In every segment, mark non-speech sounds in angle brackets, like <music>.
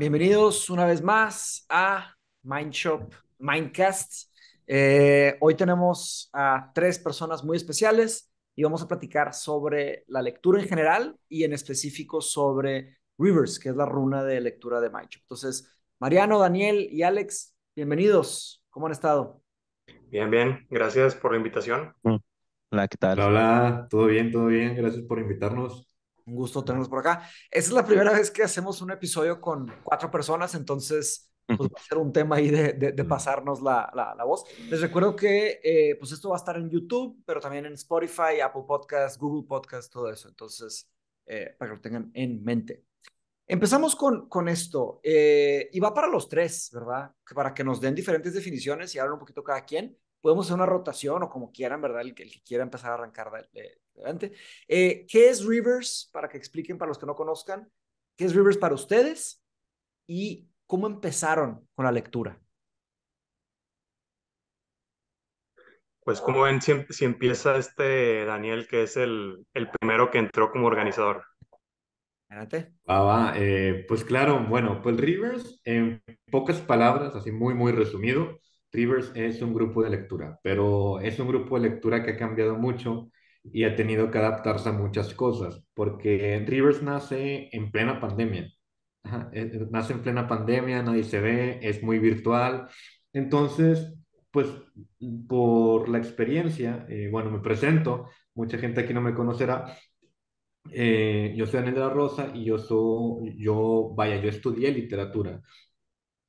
bienvenidos una vez más a Mindshop Mindcast. Eh, hoy tenemos a tres personas muy especiales y vamos a platicar sobre la lectura en general y en específico sobre Rivers, que es la runa de lectura de Mindshop. Entonces, Mariano, Daniel y Alex, bienvenidos. ¿Cómo han estado? Bien, bien. Gracias por la invitación. Hola, ¿qué tal? Hola, todo bien, todo bien. Gracias por invitarnos un gusto tenerlos por acá. Esta es la primera vez que hacemos un episodio con cuatro personas, entonces pues, va a ser un tema ahí de, pasarnos la, voz. Les recuerdo que eh, pues esto va a estar en YouTube, pero también en Spotify, Apple Podcasts, Google Podcasts, todo eso. Entonces, eh, para que lo tengan en mente. Empezamos con, con esto, eh, y va para los tres, ¿verdad? Para que nos den diferentes definiciones y hablen un poquito cada quien. Podemos hacer una rotación o como quieran, ¿verdad? El, el que quiera empezar a arrancar, Adelante. Eh, ¿Qué es Rivers? Para que expliquen para los que no conozcan, ¿qué es Rivers para ustedes? ¿Y cómo empezaron con la lectura? Pues como ven, em-, si, empieza este Daniel, que es el, el primero que entró como organizador. Adelante. va, eh, pues claro, bueno, pues Rivers, en pocas palabras, así muy, muy resumido, Rivers es un grupo de lectura, pero es un grupo de lectura que ha cambiado mucho y ha tenido que adaptarse a muchas cosas, porque Rivers nace en plena pandemia. Eh, eh, nace en plena pandemia, nadie se ve, es muy virtual. Entonces, pues por la experiencia, eh, bueno, me presento, mucha gente aquí no me conocerá. yo soy Daniel la Rosa y yo soy, yo, vaya, yo estudié literatura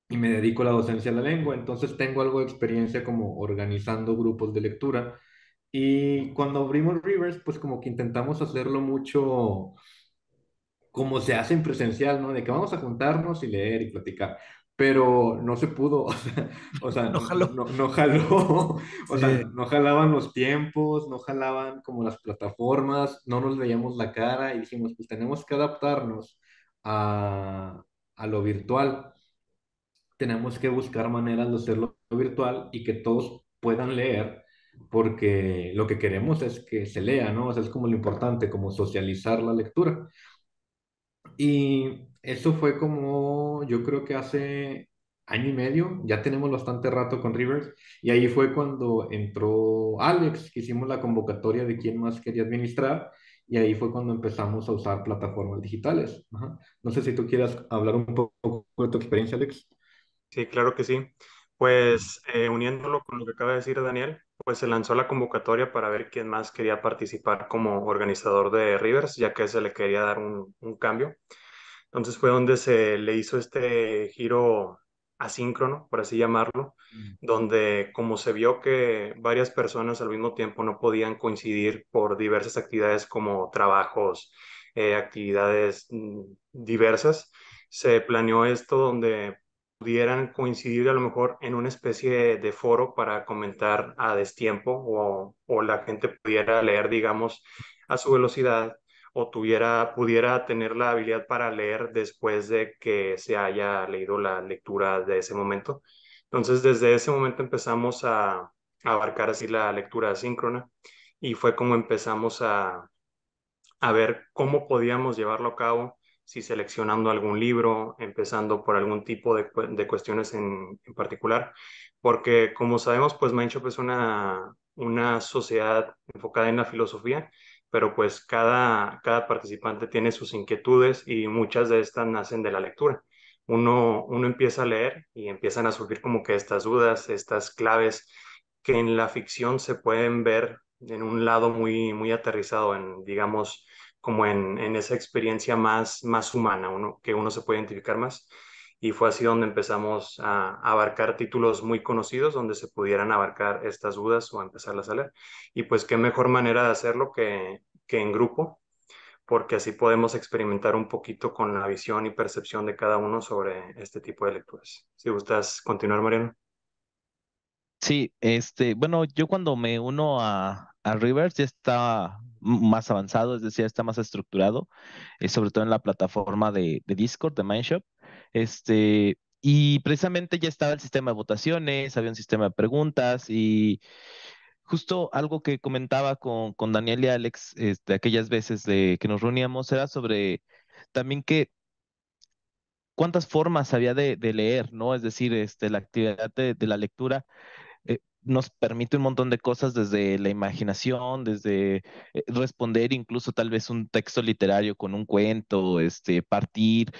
y me dedico a la docencia de la lengua, entonces tengo algo de experiencia como organizando grupos de lectura y cuando abrimos Rivers, pues como que intentamos hacerlo mucho como se hace en presencial, ¿no? De que vamos a juntarnos y leer y platicar. Pero no se pudo, <laughs> o sea, no, jaló. No, jaló. <laughs> O sea, no jalaban los tiempos, no jalaban como las plataformas, no nos veíamos la cara y dijimos, pues tenemos que adaptarnos a, a lo virtual. Tenemos que buscar maneras de hacerlo virtual y que todos puedan leer porque lo que queremos es que se lea, ¿no? O sea, es como lo importante, como socializar la lectura. Y eso fue como, yo creo que hace año y medio, ya tenemos bastante rato con Rivers, y ahí fue cuando entró Alex, que hicimos la convocatoria de quién más quería administrar, y ahí fue cuando empezamos a usar plataformas digitales. No sé si tú quieras hablar un poco de tu experiencia, Alex. Sí, claro que sí. Pues eh, uniéndolo con lo que acaba de decir Daniel, pues se lanzó la convocatoria para ver quién más quería participar como organizador de Rivers, ya que se le quería dar un, cambio. Entonces fue donde se le hizo este giro asíncrono, por así llamarlo, mm. donde como se vio que varias personas al mismo tiempo no podían coincidir por diversas actividades como trabajos, eh, actividades mm, diversas, se planeó esto donde pudieran coincidir a lo mejor en una especie de, foro para comentar a destiempo o, la gente pudiera leer, digamos, a su velocidad o tuviera, pudiera tener la habilidad para leer después de que se haya leído la lectura de ese momento. Entonces, desde ese momento empezamos a, abarcar así la lectura asíncrona y fue como empezamos a, a ver cómo podíamos llevarlo a cabo si seleccionando algún libro, empezando por algún tipo de, cuestiones en, particular, porque como sabemos, pues Mindshop es una, una sociedad enfocada en la filosofía, pero pues cada, cada participante tiene sus inquietudes y muchas de estas nacen de la lectura. Uno, uno empieza a leer y empiezan a surgir como que estas dudas, estas claves que en la ficción se pueden ver en un lado muy, muy aterrizado, en, digamos, como en, en esa experiencia más, más humana, uno, que uno se puede identificar más. Y fue así donde empezamos a, abarcar títulos muy conocidos, donde se pudieran abarcar estas dudas o empezarlas a leer. Y pues qué mejor manera de hacerlo que, que en grupo, porque así podemos experimentar un poquito con la visión y percepción de cada uno sobre este tipo de lecturas. Si gustas continuar, Mariano. Sí, este, bueno, yo cuando me uno a, a Rivers ya está más avanzado, es decir, está más estructurado, eh, sobre todo en la plataforma de, Discord, de Mindshop. Este, y precisamente ya estaba el sistema de votaciones, había un sistema de preguntas y justo algo que comentaba con, con Daniel y Alex de este, aquellas veces que nos reuníamos era sobre también que cuántas formas había de, leer, ¿no? Es decir, este, la actividad de la lectura nos permite un montón de cosas desde la imaginación, desde eh, responder incluso tal vez un texto literario con un cuento, este, partir.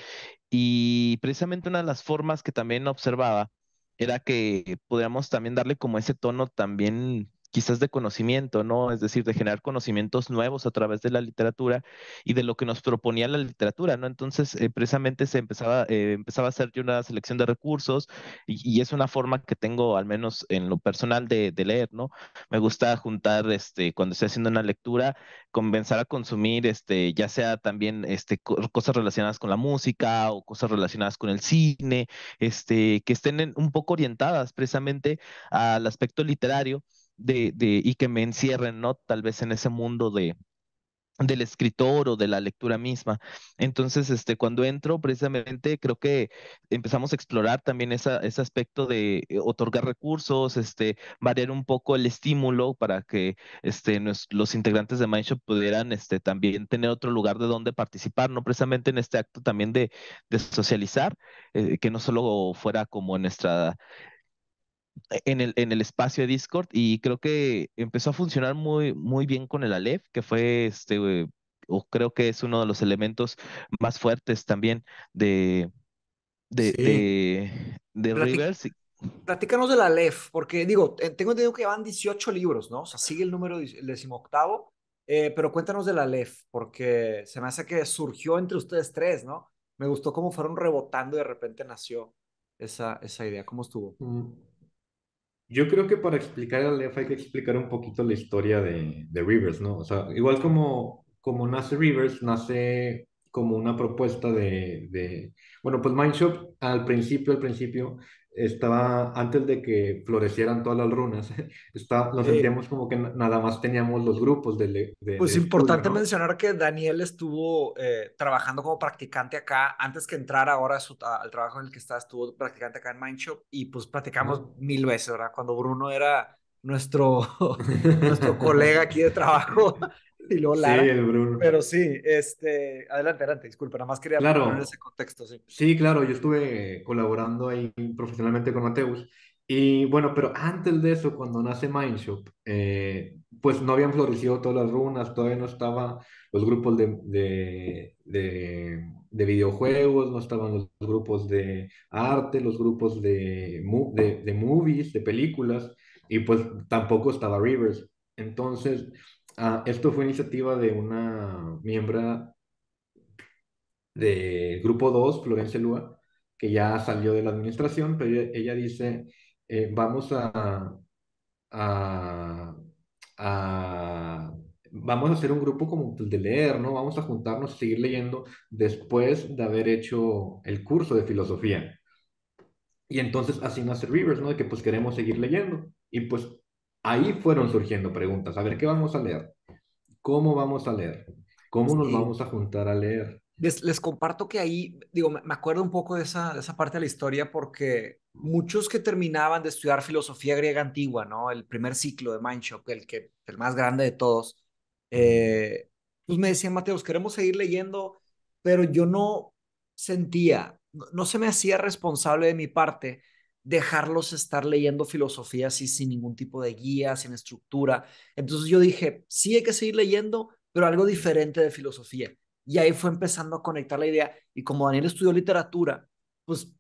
Y precisamente una de las formas que también observaba era que podríamos también darle como ese tono también quizás de conocimiento, ¿no? Es decir, de generar conocimientos nuevos a través de la literatura y de lo que nos proponía la literatura, ¿no? Entonces, eh, precisamente se empezaba, eh, empezaba a hacer yo una selección de recursos y, es una forma que tengo, al menos en lo personal, de, leer, ¿no? Me gusta juntar, este, cuando estoy haciendo una lectura, comenzar a consumir, este, ya sea también, este, cosas relacionadas con la música o cosas relacionadas con el cine, este, que estén un poco orientadas precisamente al aspecto literario de, y que me encierren, ¿no? Tal vez en ese mundo de, del escritor o de la lectura misma. Entonces, este, cuando entro, precisamente creo que empezamos a explorar también ese aspecto de eh, otorgar recursos, este, variar un poco el estímulo para que este, los integrantes de Mindshop pudieran este, también tener otro lugar de donde participar, no precisamente en este acto también de, de socializar, eh, que no solo fuera como en nuestra en el, en el espacio de Discord y creo que empezó a funcionar muy, muy bien con el Aleph, que fue este, eh, o creo que es uno de los elementos más fuertes también de, de, sí. de, de Platícanos del Aleph, porque digo, eh, tengo entendido que van 18 libros, ¿no? O sea, sigue el número el decimoctavo, eh, pero cuéntanos del Aleph, porque se me hace que surgió entre ustedes tres, ¿no? Me gustó cómo fueron rebotando y de repente nació esa, esa idea. ¿Cómo estuvo? Mm. Yo creo que para explicar a Aleph hay que explicar un poquito la historia de, Rivers, ¿no? O sea, igual como, como nace Rivers, nace como una propuesta de, de, bueno, pues Mindshop al principio, al principio estaba antes de que florecieran todas las runas, <laughs> está, nos sentíamos como que nada más teníamos los grupos de... de pues importante mencionar que Daniel estuvo eh, trabajando como practicante acá, antes que entrar ahora su, al trabajo en el que está, estuvo practicante acá en Mindshop y pues platicamos mil veces, ¿verdad? Cuando Bruno era nuestro, <laughs> nuestro <laughs> colega aquí de trabajo, y Sí, Bruno. Pero sí, este, adelante, adelante, disculpa, nada más quería claro. poner ese contexto. Sí. claro, yo estuve eh, colaborando ahí profesionalmente con Mateus. Y bueno, pero antes de eso, cuando nace Mindshop, eh, pues no habían florecido todas las runas, todavía no estaban los grupos de, de, de, videojuegos, no estaban los grupos de arte, los grupos de, de, de movies, de películas, y pues tampoco estaba Rivers. Entonces, Ah, esto fue iniciativa de una miembro de Grupo 2, Florencia Lua, que ya salió de la administración, pero ella, dice, eh, vamos a, vamos a hacer un grupo como de leer, ¿no? Vamos a juntarnos, seguir leyendo después de haber hecho el curso de filosofía. Y entonces así nace Rivers, ¿no? De que pues queremos seguir leyendo. Y pues ahí fueron surgiendo preguntas. A ver, ¿qué vamos a leer? ¿Cómo vamos a leer? ¿Cómo nos vamos a juntar a leer? Les, comparto que ahí, digo, me acuerdo un poco de esa, esa parte de la historia porque muchos que terminaban de estudiar filosofía griega antigua, ¿no? El primer ciclo de Mindshop, el, que, el más grande de todos, eh, pues me decían, Mateos, queremos seguir leyendo, pero yo no sentía, no se me hacía responsable de mi parte dejarlos estar leyendo filosofía así sin ningún tipo de guía, sin estructura. Entonces yo dije, sí hay que seguir leyendo, pero algo diferente de filosofía. Y ahí fue empezando a conectar la idea. Y como Daniel estudió literatura, pues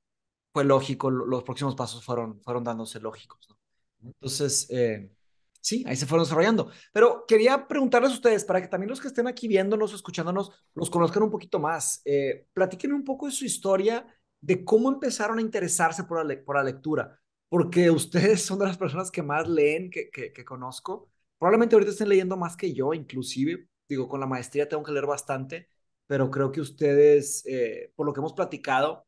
fue lógico, los próximos pasos fueron, fueron dándose lógicos. Entonces, eh, sí, ahí se fueron desarrollando. Pero quería preguntarles a ustedes, para que también los que estén aquí viéndonos, escuchándonos, los conozcan un poquito más. Eh, un poco de su historia de cómo empezaron a interesarse por la, por la lectura, porque ustedes son de las personas que más leen que, que, conozco. Probablemente ahorita estén leyendo más que yo, inclusive, digo, con la maestría tengo que leer bastante, pero creo que ustedes, eh, por lo que hemos platicado,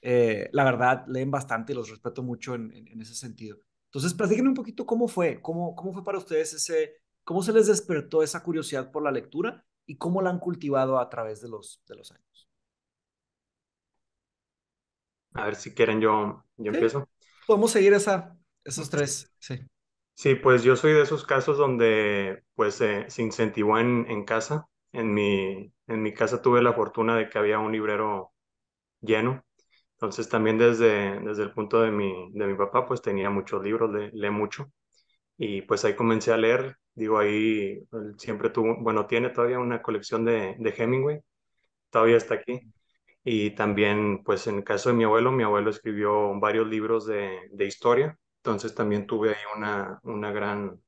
eh, la verdad, leen bastante y los respeto mucho en, en, ese sentido. Entonces, platíquenme un poquito cómo fue, cómo, cómo fue para ustedes ese, cómo se les despertó esa curiosidad por la lectura y cómo la han cultivado a través de los, de los años. A ver si quieren, yo, yo empiezo. Podemos seguir esa, esos tres, sí. Sí, pues yo soy de esos casos donde pues eh, se incentivó en, en casa. En mi, en mi casa tuve la fortuna de que había un librero lleno. Entonces también desde, desde el punto de mi, de mi papá pues tenía muchos libros, le, lee mucho. Y pues ahí comencé a leer. Digo, ahí siempre tuvo, bueno, tiene todavía una colección de, de Hemingway. Todavía está aquí. Y también, pues en el caso de mi abuelo, mi abuelo escribió varios libros de, historia, entonces también tuve ahí una, una gran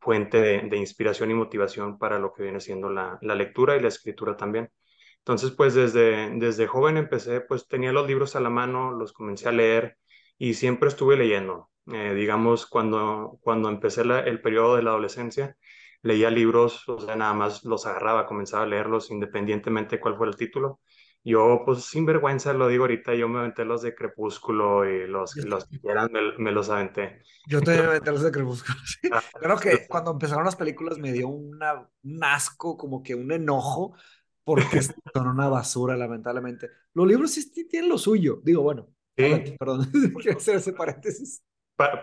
fuente de, inspiración y motivación para lo que viene siendo la, lectura y la escritura también. Entonces, pues desde, desde joven empecé, pues tenía los libros a la mano, los comencé a leer y siempre estuve leyendo. Eh, digamos, cuando, cuando empecé el periodo de la adolescencia, leía libros, o sea, nada más los agarraba, comenzaba a leerlos independientemente cuál fuera el título. Yo, pues sin vergüenza, lo digo ahorita, yo me aventé los de Crepúsculo y los, los que quieran me, los aventé. Yo también me aventé los de Crepúsculo. <laughs> Sí. Ah, Creo que cuando empezaron las películas me dio una, un asco, como que un enojo, porque son <laughs> una basura, lamentablemente. Los libros sí tienen lo suyo. Digo, bueno, Perdón, <laughs> pues quiero hacer pues ese paréntesis para,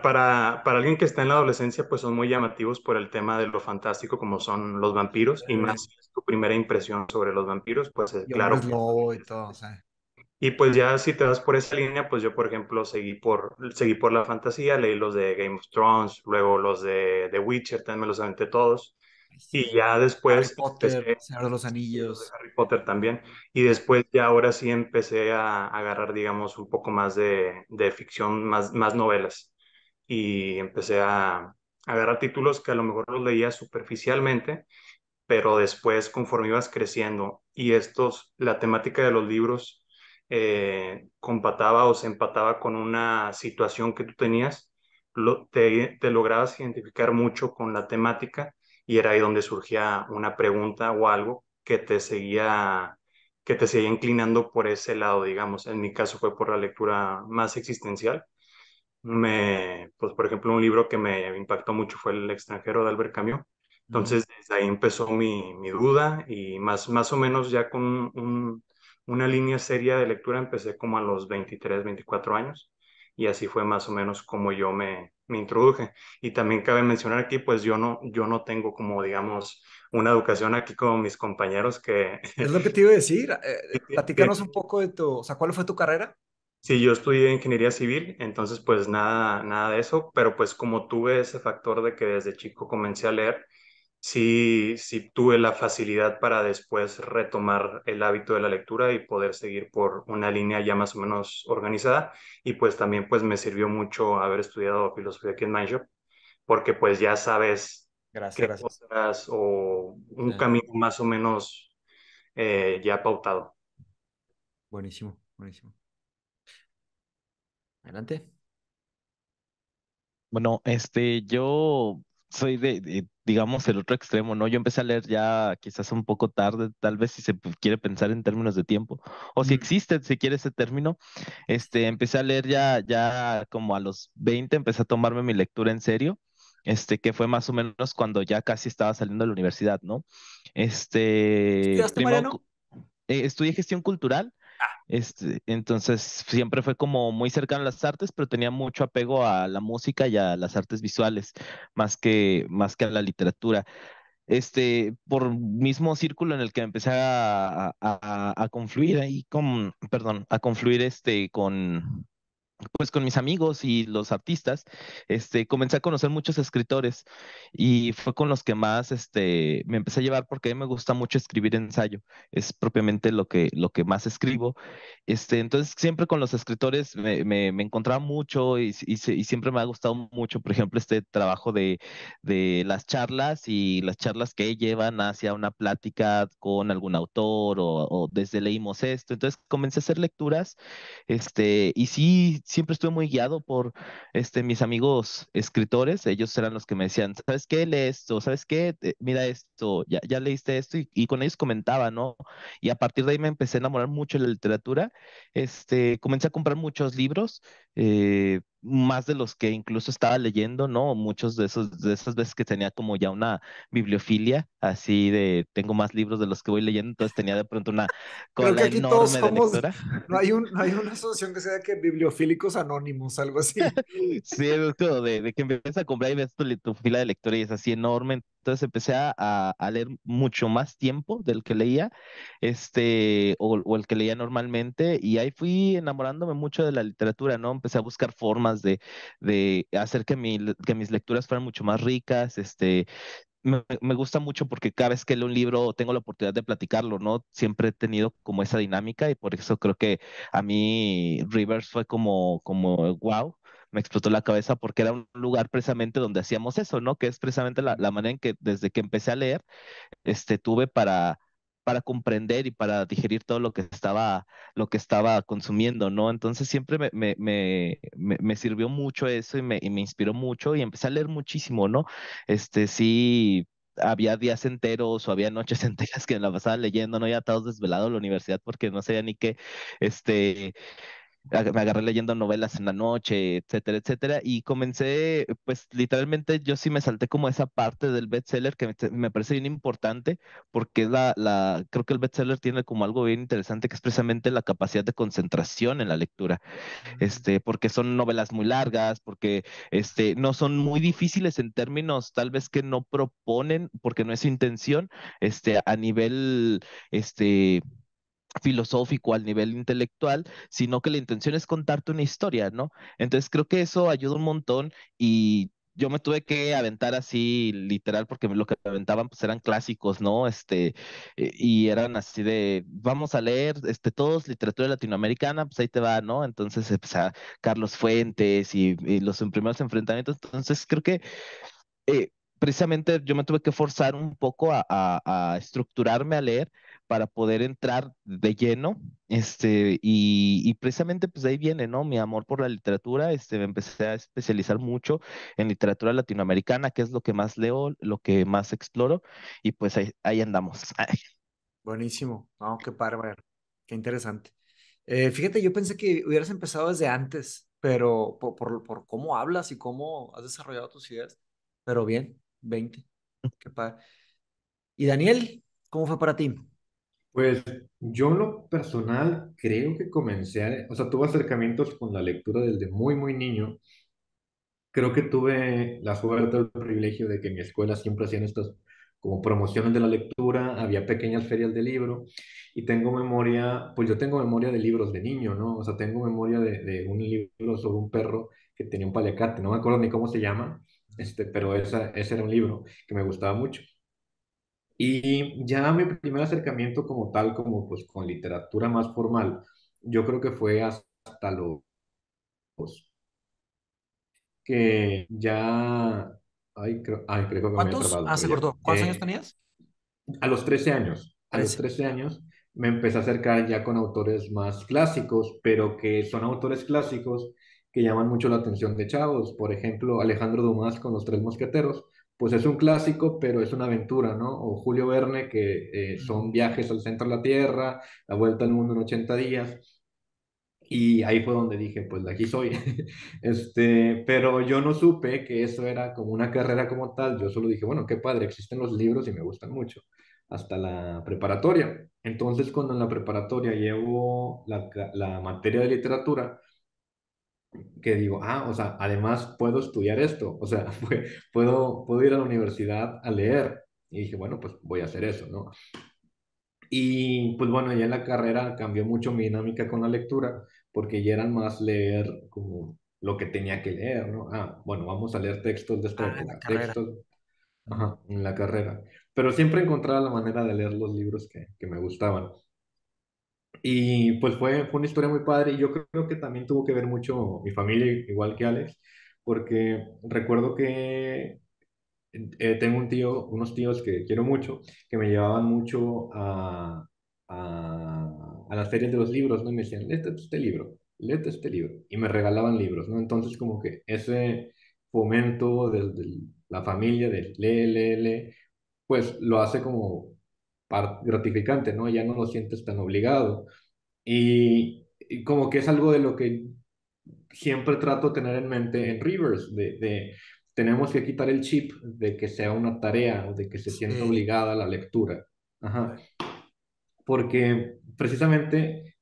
para, alguien que está en la adolescencia, pues son muy llamativos por el tema de lo fantástico como son los vampiros y más tu primera impresión sobre los vampiros, pues eh, claro. y, todo, y pues ya si te vas por esa línea, pues yo por ejemplo seguí por, seguí por la fantasía, leí los de Game of Thrones, luego los de The Witcher, también me los aventé todos. Y ya después... Harry Potter, los Anillos. Harry Potter también. Y después ya ahora sí empecé a, a agarrar, digamos, un poco más de, de ficción, más, más novelas y empecé a agarrar títulos que a lo mejor los leía superficialmente, pero después conforme ibas creciendo y estos, la temática de los libros eh, compataba o se empataba con una situación que tú tenías, te, te lograbas identificar mucho con la temática y era ahí donde surgía una pregunta o algo que te seguía que te seguía inclinando por ese lado, digamos. En mi caso fue por la lectura más existencial, me, pues por ejemplo, un libro que me impactó mucho fue El extranjero de Albert Camus. Entonces, desde ahí empezó mi, duda y más, más o menos ya con una línea seria de lectura empecé como a los 23, 24 años y así fue más o menos como yo me, me introduje. Y también cabe mencionar aquí, pues yo no, yo no tengo como, digamos, una educación aquí con mis compañeros que... Es lo que te iba a decir, eh, <laughs> platícanos un poco de tu, o sea, ¿cuál fue tu carrera? Sí, yo estudié ingeniería civil, entonces pues nada, nada de eso, pero pues como tuve ese factor de que desde chico comencé a leer, sí, sí tuve la facilidad para después retomar el hábito de la lectura y poder seguir por una línea ya más o menos organizada y pues también pues me sirvió mucho haber estudiado filosofía aquí en Mindshop, porque pues ya sabes gracias, o un camino más o menos eh, ya pautado. Buenísimo, buenísimo. Adelante. Bueno, este, yo soy de, digamos, el otro extremo, ¿no? Yo empecé a leer ya quizás un poco tarde, tal vez si se quiere pensar en términos de tiempo, o si mm. existe, si quiere ese término, este, empecé a leer ya, ya como a los 20, empecé a tomarme mi lectura en serio, este, que fue más o menos cuando ya casi estaba saliendo de la universidad, ¿no? Este, eh, estudié gestión cultural, este, entonces siempre fue como muy cercano a las artes, pero tenía mucho apego a la música y a las artes visuales, más que, más que a la literatura. Este, por mismo círculo en el que empecé a, confluir ahí con, perdón, a confluir este con, pues con mis amigos y los artistas, este, comencé a conocer muchos escritores y fue con los que más este, me empecé a llevar porque a mí me gusta mucho escribir ensayo, es propiamente lo que, lo que más escribo. Este, entonces siempre con los escritores me, me, encontraba mucho y, y, siempre me ha gustado mucho, por ejemplo, este trabajo de, de las charlas y las charlas que llevan hacia una plática con algún autor o, o desde leímos esto. Entonces comencé a hacer lecturas este, y sí siempre estuve muy guiado por este, mis amigos escritores, ellos eran los que me decían, ¿sabes qué? Lee esto, ¿sabes qué? Mira esto, ya, leíste esto y, con ellos comentaba, ¿no? Y a partir de ahí me empecé a enamorar mucho de la literatura, este, comencé a comprar muchos libros, eh, más de los que incluso estaba leyendo, ¿no? Muchos de esos, de esas veces que tenía como ya una bibliofilia, así de tengo más libros de los que voy leyendo, entonces tenía de pronto una <laughs> cola Creo que aquí todos somos, <laughs> No hay, un, hay una asociación que sea que bibliofílicos anónimos, algo así. <laughs> sí, es como de, que empiezas a comprar y ves tu, tu fila de lectura y es así enorme, entonces empecé a, leer mucho más tiempo del que leía, este, o, el que leía normalmente, y ahí fui enamorándome mucho de la literatura, ¿no? Empecé a buscar formas de, hacer que, que mis lecturas fueran mucho más ricas, este, me, gusta mucho porque cada vez que leo un libro tengo la oportunidad de platicarlo, ¿no? Siempre he tenido como esa dinámica y por eso creo que a mí Rivers fue como, como wow, me explotó la cabeza porque era un lugar precisamente donde hacíamos eso, ¿no? Que es precisamente la, manera en que desde que empecé a leer, este, tuve para, para comprender y para digerir todo lo que estaba, lo que estaba consumiendo, ¿no? Entonces siempre me, me, me, me sirvió mucho eso y me, y me inspiró mucho y empecé a leer muchísimo, ¿no? Este, sí, había días enteros o había noches <laughs> enteras que me la pasaba leyendo, ¿no? Ya todos desvelados en la universidad porque no sabía ni qué, este me agarré leyendo novelas en la noche, etcétera, etcétera, y comencé, pues literalmente yo sí me salté como esa parte del bestseller que me, parece bien importante, porque la, la, creo que el bestseller tiene como algo bien interesante que es precisamente la capacidad de concentración en la lectura, mm. este, porque son novelas muy largas, porque este, no son muy difíciles en términos tal vez que no proponen, porque no es su intención, este, a nivel, este, filosófico, al nivel intelectual, sino que la intención es contarte una historia, ¿no? Entonces creo que eso ayuda un montón y yo me tuve que aventar así literal porque lo que aventaban pues eran clásicos, ¿no? Este eh, y eran así de vamos a leer este todos literatura latinoamericana, pues ahí te va, ¿no? Entonces eh, pues, a Carlos Fuentes y, los primeros enfrentamientos, entonces creo que eh, precisamente yo me tuve que forzar un poco a, a estructurarme a leer para poder entrar de lleno, este, y, y, precisamente pues ahí viene, ¿no? Mi amor por la literatura, este, me empecé a especializar mucho en literatura latinoamericana, que es lo que más leo, lo que más exploro, y pues ahí, andamos. <laughs> Buenísimo, qué padre, qué interesante. Eh, fíjate, yo pensé que hubieras empezado desde antes, pero por, por, por cómo hablas y cómo has desarrollado tus ideas, pero bien, 20, qué padre. Y Daniel, ¿cómo fue para ti? Pues yo en lo personal creo que comencé, o sea, tuve acercamientos con la lectura desde muy, muy niño. Creo que tuve la suerte o el privilegio de que en mi escuela siempre hacían estas como promociones de la lectura, había pequeñas ferias de libro y tengo memoria, pues yo tengo memoria de libros de niño, ¿no? O sea, tengo memoria de, un libro sobre un perro que tenía un paliacate, no me acuerdo ni cómo se llama, este, pero ese era un libro que me gustaba mucho. Y ya mi primer acercamiento como tal, como pues con literatura más formal, yo creo que fue hasta los que ya ay ay, creo que ¿Cuántos? Me ah, cortó. años tenías? A los 13 años. A los 13 años me empecé a acercar ya con autores más clásicos, pero que son autores clásicos que llaman mucho la atención de chavos. Por ejemplo, Alejandro Dumas con Los Tres Mosqueteros pues es un clásico, pero es una aventura, ¿no? O Julio Verne, que eh, son viajes al centro de la Tierra, la vuelta al mundo en 80 días. Y ahí fue donde dije, pues de aquí soy. <laughs> este, pero yo no supe que eso era como una carrera como tal. Yo solo dije, bueno, qué padre, existen los libros y me gustan mucho. Hasta la preparatoria. Entonces, cuando en la preparatoria llevo la, la materia de literatura, que digo, ah, o sea, además puedo estudiar esto, o sea, <laughs> puedo, puedo ir a la universidad a leer. Y dije, bueno, pues voy a hacer eso, ¿no? Y pues bueno, ya en la carrera cambió mucho mi dinámica con la lectura, porque ya eran más leer como lo que tenía que leer, ¿no? Ah, bueno, vamos a leer textos de esta ah, textos. en la carrera. Pero siempre encontraba la manera de leer los libros que me gustaban. Y pues fue, una historia muy padre y yo creo que también tuvo que ver mucho mi familia, igual que Alex, porque recuerdo que eh, tengo un tío, unos tíos que quiero mucho, que me llevaban mucho a, a, las ferias de los libros, ¿no? Y me decían, léete este libro, léete este libro. Y me regalaban libros, ¿no? Entonces como que ese fomento desde la familia, del lee, lee, lee, pues lo hace como gratificante, ¿no? Ya no lo sientes tan obligado. Y, como que es algo de lo que siempre trato de tener en mente en Rivers, de, de tenemos que quitar el chip de que sea una tarea o de que se sienta obligada la lectura. Porque precisamente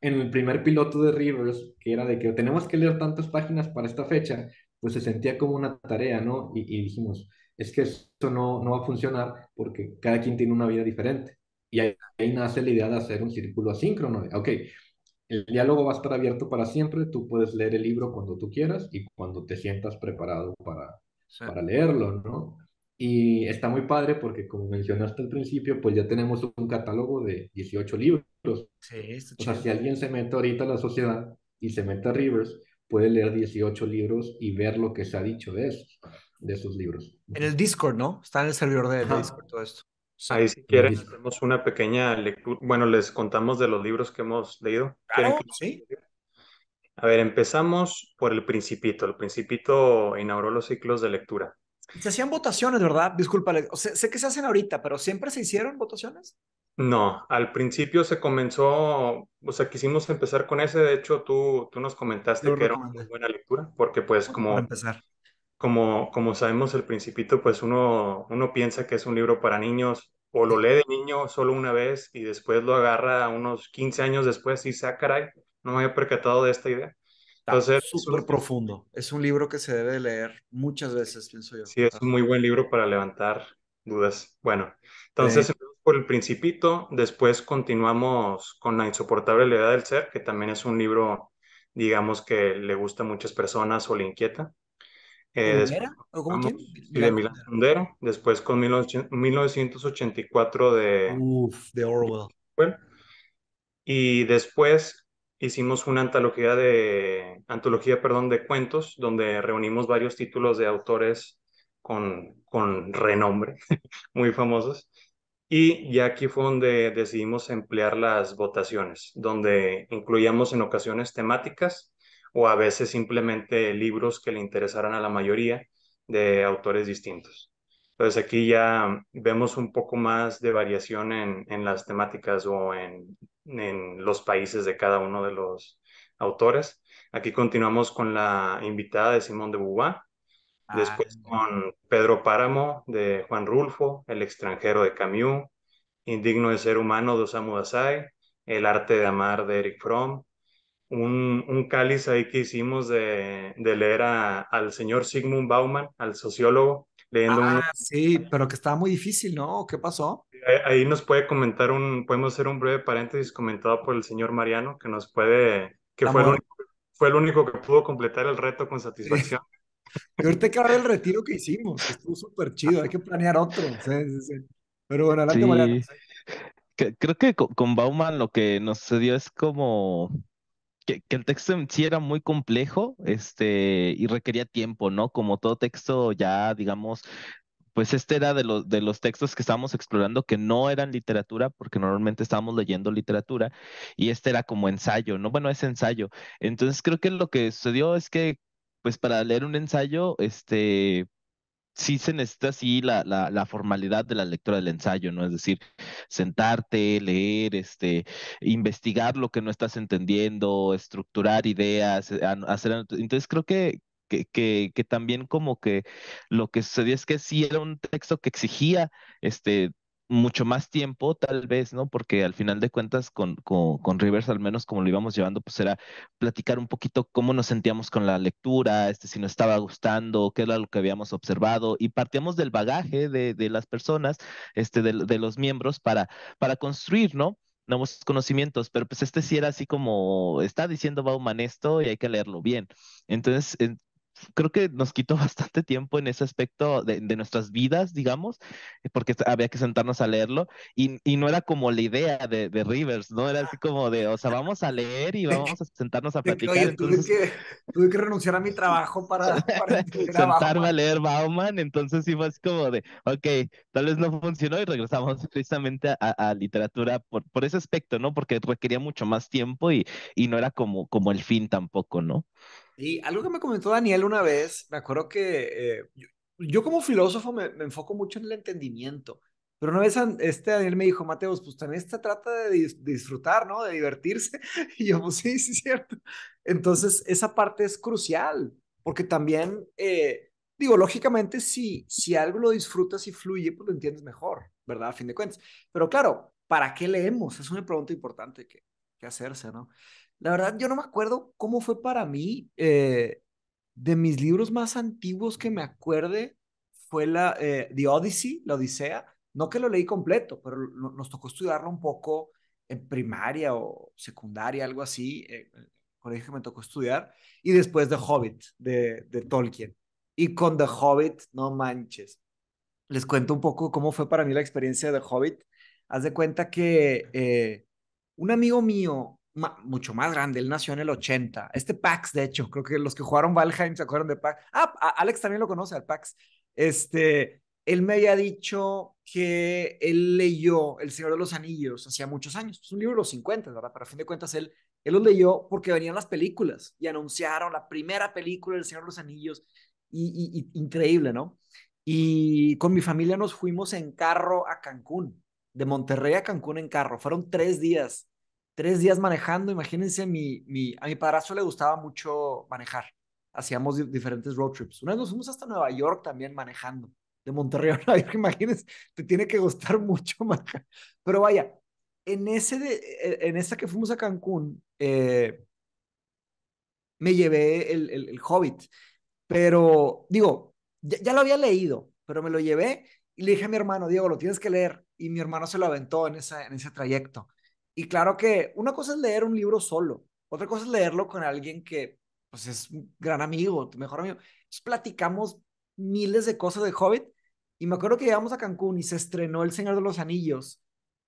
en el primer piloto de Rivers, que era de que tenemos que leer tantas páginas para esta fecha, pues se sentía como una tarea, ¿no? Y, y dijimos, es que eso no, no va a funcionar porque cada quien tiene una vida diferente. Y ahí, nace la idea de hacer un círculo asíncrono. ok, el diálogo va a estar abierto para siempre, tú puedes leer el libro cuando tú quieras y cuando te sientas preparado para, para leerlo, ¿no? Y está muy padre porque, como mencionaste al principio, pues ya tenemos un catálogo de 18 libros. Sí, o sea, si alguien se mete ahorita a la sociedad y se mete a Rivers, puede leer 18 libros y ver lo que se ha dicho de eso de estos libros. En el Discord, ¿no? Está en el servidor de, Discord todo esto. Ahí si quieren hacemos una pequeña lectura. Bueno, les contamos de los libros que hemos leído. A ver, empezamos por El Principito. El Principito inauguró los ciclos de lectura. Se hacían votaciones, ¿verdad? Disculpa, sé que se hacen ahorita, pero ¿siempre se hicieron votaciones? No, al principio se comenzó, o sea, quisimos empezar con ese. De hecho, tú, tú nos comentaste que era una buena lectura, porque pues como... empezar como, sabemos, el principito, pues uno, uno piensa que es un libro para niños o lo lee de niño solo una vez y después lo agarra unos 15 años después y dice, ah, no me había percatado de esta idea. Entonces, súper profundo. Es un libro que se debe leer muchas veces, pienso yo. Sí, es un muy buen libro para levantar dudas. Bueno, entonces por El Principito, después continuamos con La insoportable levedad del ser, que también es un libro, digamos, que le gusta a muchas personas o le inquieta después, eh, De después con 1984 de, Orwell. Y después hicimos una antología de, antología, perdón, de cuentos donde reunimos varios títulos de autores con, con renombre, <laughs> muy famosos. Y ya aquí fue donde decidimos emplear las votaciones, donde incluíamos en ocasiones temáticas o a veces simplemente libros que le interesaran a la mayoría de autores distintos. Entonces aquí ya vemos un poco más de variación en, las temáticas o en, los países de cada uno de los autores. Aquí continuamos con la invitada de Simón de Beauvoir, ah, después con Pedro Páramo de Juan Rulfo, El extranjero de Camus, Indigno de ser humano de Osamu Dazai, El arte de amar de Eric Fromm, un, un, cáliz ahí que hicimos de, de leer al señor Sigmund Bauman, al sociólogo, leyendo ah, Sí, pero que estaba muy difícil, ¿no? ¿Qué pasó? Ahí, nos puede comentar un, podemos hacer un breve paréntesis comentado por el señor Mariano, que nos puede, que fue el, único, fue el, único, que pudo completar el reto con satisfacción. <laughs> y ahorita que el retiro que hicimos, estuvo súper chido, hay que planear otro. Sí, sí, Pero bueno, adelante, Mariano. Creo que con Bauman lo que nos dio es como que, el texto en sí era muy complejo este, y requería tiempo, ¿no? Como todo texto ya, digamos, pues este era de los, de los textos que estábamos explorando que no eran literatura, porque normalmente estábamos leyendo literatura, y este era como ensayo, ¿no? Bueno, es ensayo. Entonces creo que lo que sucedió es que, pues para leer un ensayo, este, sí se necesita sí la, la, formalidad de la lectura del ensayo, ¿no? Es decir, sentarte, leer, este, investigar lo que no estás entendiendo, estructurar ideas, eh, hacer. Entonces creo que, que, que, también como que lo que sucedía es que sí era un texto que exigía este mucho más tiempo, tal vez, ¿no? Porque al final de cuentas, con, con, Rivers, al menos como lo íbamos llevando, pues era platicar un poquito cómo nos sentíamos con la lectura, este, si nos estaba gustando, qué era lo que habíamos observado, y partíamos del bagaje de, las personas, este, de, los miembros, para, para construir, ¿no? nuevos conocimientos, pero pues este sí era así como, está diciendo Bauman esto y hay que leerlo bien. Entonces, creo que nos quitó <laughs> bastante tiempo en ese aspecto de, nuestras vidas, digamos, eh, porque había que sentarnos a leerlo y, y no era como la idea de, Rivers, ¿no? Era así como de, o sea, vamos a leer y <laughs> vamos a sentarnos a platicar. Oye, entonces... tuve, que, tuve, que, renunciar a mi trabajo para, <laughs> sentarme a, leer Bauman, entonces sí fue como de, ok, tal vez no funcionó y regresamos precisamente a, literatura por, por ese aspecto, ¿no? Porque requería mucho más tiempo y, y no era como, como el fin tampoco, ¿no? Y algo que me comentó Daniel una vez, me acuerdo que eh, yo, como filósofo me, enfoco mucho en el entendimiento, pero una vez este Daniel me dijo, Mateos, pues también se trata de, disfrutar, ¿no? De divertirse. <laughs> Y yo, pues sí, sí, cierto. Entonces, esa parte es crucial, porque también, eh, digo, lógicamente, si, si algo lo disfrutas y fluye, pues lo entiendes mejor, ¿verdad? A fin de cuentas. Pero claro, ¿para qué leemos? Es una pregunta importante que, que hacerse, ¿no? La verdad, yo no me acuerdo cómo fue para mí. Eh, de mis libros más antiguos que me acuerde fue la, eh, The Odyssey, la Odisea. No que lo leí completo, pero nos tocó estudiarlo un poco en primaria o secundaria, algo así, eh, el colegio que me tocó estudiar. Y después The Hobbit de, de Tolkien. Y con The Hobbit, no manches. Les cuento un poco cómo fue para mí la experiencia de The Hobbit. Haz de cuenta que un amigo mío mucho más grande, él nació en el 80. Este Pax, de hecho, creo que los que jugaron Valheim se acuerdan de Pax. Ah, Alex también lo conoce, al Pax. Este, él me había dicho que él leyó El Señor de los Anillos hacía muchos años. Es un libro de los 50, ¿verdad? para fin de cuentas, él, él lo leyó porque venían las películas y anunciaron la primera película del Señor de los Anillos. increíble, ¿no? Y con mi familia nos fuimos en carro a Cancún, de Monterrey a Cancún en carro. Fueron tres días tres días manejando. Imagínense, mi, mi, a mi padrastro le gustaba mucho manejar. Hacíamos diferentes road trips. Una vez nos fuimos hasta Nueva York también manejando, de Monterrey a Nueva York. <laughs> Imagínense, te tiene que gustar <laughs> mucho manejar. Pero vaya, en, ese e, en esta que fuimos a Cancún, eh, me llevé el, el, Hobbit. Pero, digo, ya, ya lo había leído, pero me lo llevé y le dije a mi hermano, Diego, lo tienes que leer. Y mi hermano se lo aventó en, esa, en ese trayecto. Y claro que una cosa es leer un libro solo, otra cosa es leerlo con alguien que pues es un gran amigo, tu mejor amigo. platicamos miles de cosas de Hobbit y me acuerdo que llegamos a Cancún y se estrenó El Señor de los Anillos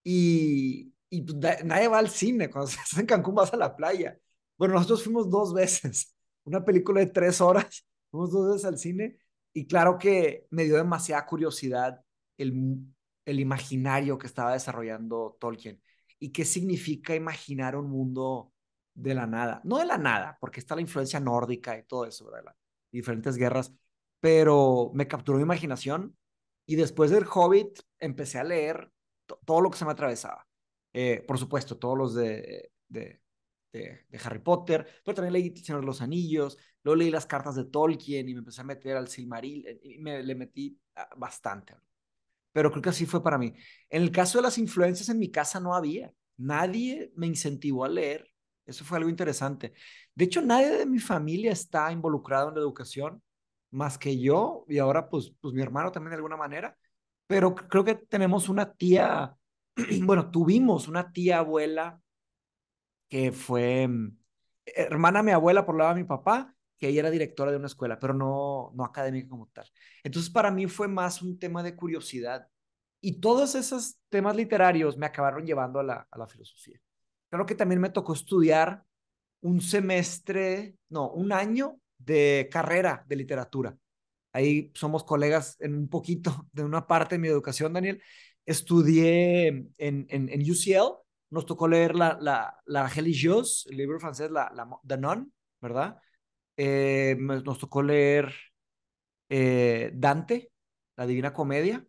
y, y pues, nadie va al cine, cuando estás <laughs> en Cancún vas a la playa. Bueno, nosotros fuimos dos veces, <laughs> una película de tres horas, <laughs> fuimos dos veces al cine y claro que me dio demasiada curiosidad el, el imaginario que estaba desarrollando Tolkien y qué significa imaginar un mundo de la nada. No de la nada, porque está la influencia nórdica y todo eso, ¿verdad? diferentes guerras, pero me capturó mi imaginación y después del Hobbit empecé a leer todo lo que se me atravesaba. Eh, por supuesto, todos los de, de, de, Harry Potter, pero también leí Señor de los Anillos, luego leí las cartas de Tolkien y me empecé a meter al Silmaril, eh, y me le metí bastante pero creo que así fue para mí. En el caso de las influencias en mi casa no había, nadie me incentivó a leer, eso fue algo interesante. De hecho, nadie de mi familia está involucrado en la educación más que yo y ahora pues, pues mi hermano también de alguna manera, pero creo que tenemos una tía, <clears throat> bueno, tuvimos una tía abuela que fue mm, hermana de mi abuela por lado de mi papá que ella era directora de una escuela, pero no, no académica como tal. Entonces, para mí fue más un tema de curiosidad. Y todos esos temas literarios me acabaron llevando a la, a la filosofía. Claro que también me tocó estudiar un semestre, no, un año de carrera de literatura. Ahí somos colegas en un poquito de una parte de mi educación, Daniel. Estudié en, en, UCL, nos tocó leer la, la, la el libro francés, la, la The Nun, ¿verdad? Eh, nos tocó leer eh, Dante, la Divina Comedia,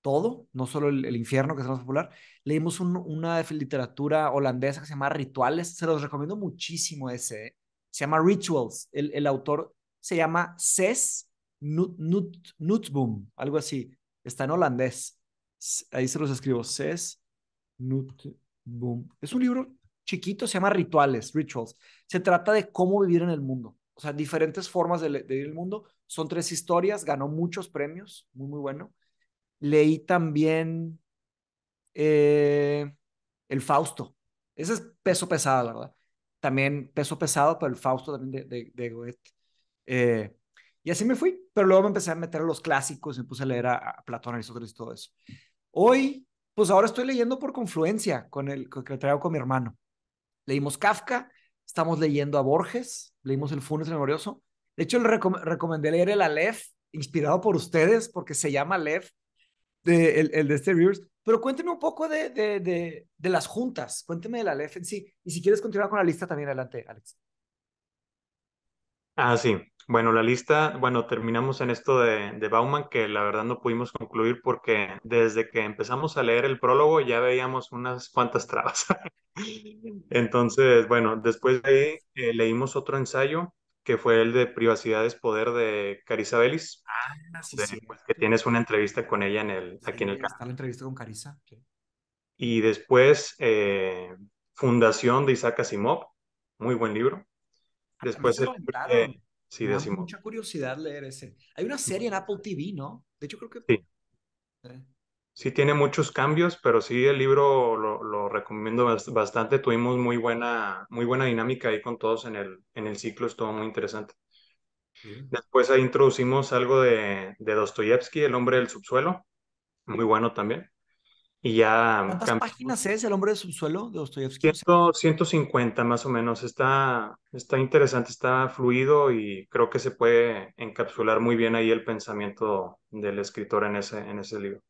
todo, no solo el, infierno, que es más popular. Leímos una literatura holandesa que se llama Rituales, se los recomiendo muchísimo ese. ¿eh? Se llama Rituals, el, autor se llama ses Nut, Nut, algo así, está en holandés. Ahí se los escribo, Ces Nutboom. Es un libro chiquito se llama rituales, rituals. Se trata de cómo vivir en el mundo. O sea, diferentes formas de, de vivir el mundo. Son tres historias, ganó muchos premios, muy, muy bueno. Leí también eh, El Fausto. Ese es peso pesado, la verdad. También peso pesado, pero El Fausto también de, Goethe. Eh, y así me fui, pero luego me empecé a meter a los clásicos, me puse a leer a, a Platón, Aristóteles y todo eso. Hoy, pues ahora estoy leyendo por confluencia con el que traigo con mi hermano. Leímos Kafka, estamos leyendo a Borges, leímos El Funes Memorioso De hecho, le recomendé leer el Aleph, inspirado por ustedes, porque se llama Aleph, el, de este Rivers. Pero cuéntenme un poco de, de, las juntas, cuénteme del Aleph en sí. Y si quieres continuar con la lista, también adelante, Alex. Ah, sí. Bueno, la lista, bueno, terminamos en esto de, Bauman, que la verdad no pudimos concluir porque desde que empezamos a leer el prólogo ya veíamos unas cuantas <laughs> trabas. Entonces, bueno, después de ahí eh, leímos otro ensayo que fue el de Privacidad es Poder de Carisa Vélez, ah, pues, que tienes una entrevista con ella en el, aquí en el canal. Está la entrevista con Carisa. Y después eh, Fundación de Isaac Asimov, muy buen libro. Ah, después el, Sí, mucha curiosidad leer ese. Hay una serie en Apple TV, ¿no? De hecho, creo que... Sí. Eh. Sí, tiene muchos cambios, pero sí el libro lo, recomiendo bastante. Tuvimos muy buena, muy buena dinámica ahí con todos en el, en el ciclo, estuvo muy interesante. Después ahí introducimos algo de, de Dostoyevsky, El hombre del subsuelo, muy bueno también. Y ya ¿Cuántas páginas es El hombre del subsuelo de Dostoyevsky? 150 más o menos. Está, está interesante, está fluido y creo que se puede encapsular muy bien ahí el pensamiento del escritor en ese, en ese libro.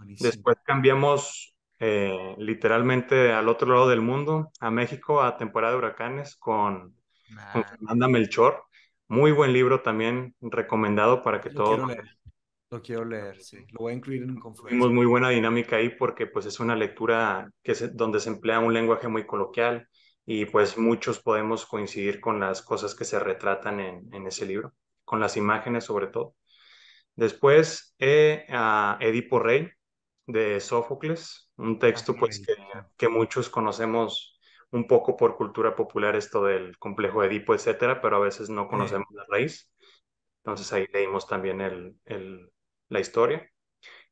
Después cambiamos eh, literalmente al otro lado del mundo, a México, a temporada de huracanes con, ah. Fernanda Melchor. Muy buen libro también recomendado para que todo. todos lo quiero ah, leer, sí. Lo voy a incluir en un muy buena dinámica ahí porque pues es una lectura que es donde se emplea un lenguaje muy coloquial y pues muchos podemos coincidir con las cosas que se retratan en, en ese libro, con las imágenes sobre todo. Después, eh, a Edipo Rey de Sófocles, un ah, texto pues que, que muchos conocemos un poco por cultura popular esto del complejo Edipo, etcétera, pero a veces no conocemos la raíz. Entonces ahí leímos también el, el, la historia.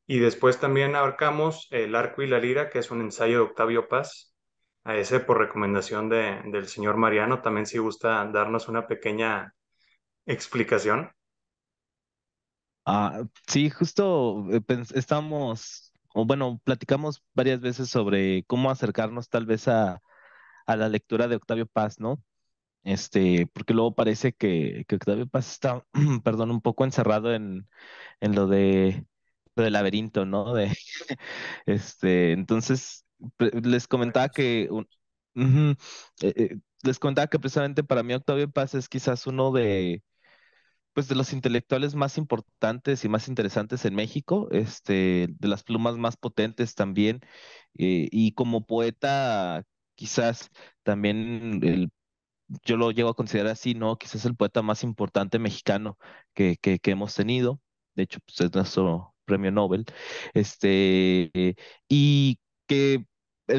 Y después también abarcamos El arco y la lira, que es un ensayo de Octavio Paz. A ese por recomendación de, del señor Mariano, también si gusta darnos una pequeña explicación. Ah, sí, justo eh, estamos, o bueno, platicamos varias veces sobre cómo acercarnos tal vez a, a la lectura de Octavio Paz, ¿no? este, porque luego parece que, Octavio Paz está, <clears throat> perdón, un poco encerrado en, lo de del laberinto, ¿no? De, <laughs> este, entonces, les comentaba pues. que, eh, eh, les comentaba que precisamente para mí Octavio Paz es quizás uno de, pues de los intelectuales más importantes y más interesantes en México, este, de las plumas más potentes también, eh, y como poeta quizás también el yo lo llego a considerar así, ¿no? Quizás el poeta más importante mexicano que, que, hemos tenido. De hecho, pues es nuestro premio Nobel. Este, eh, y que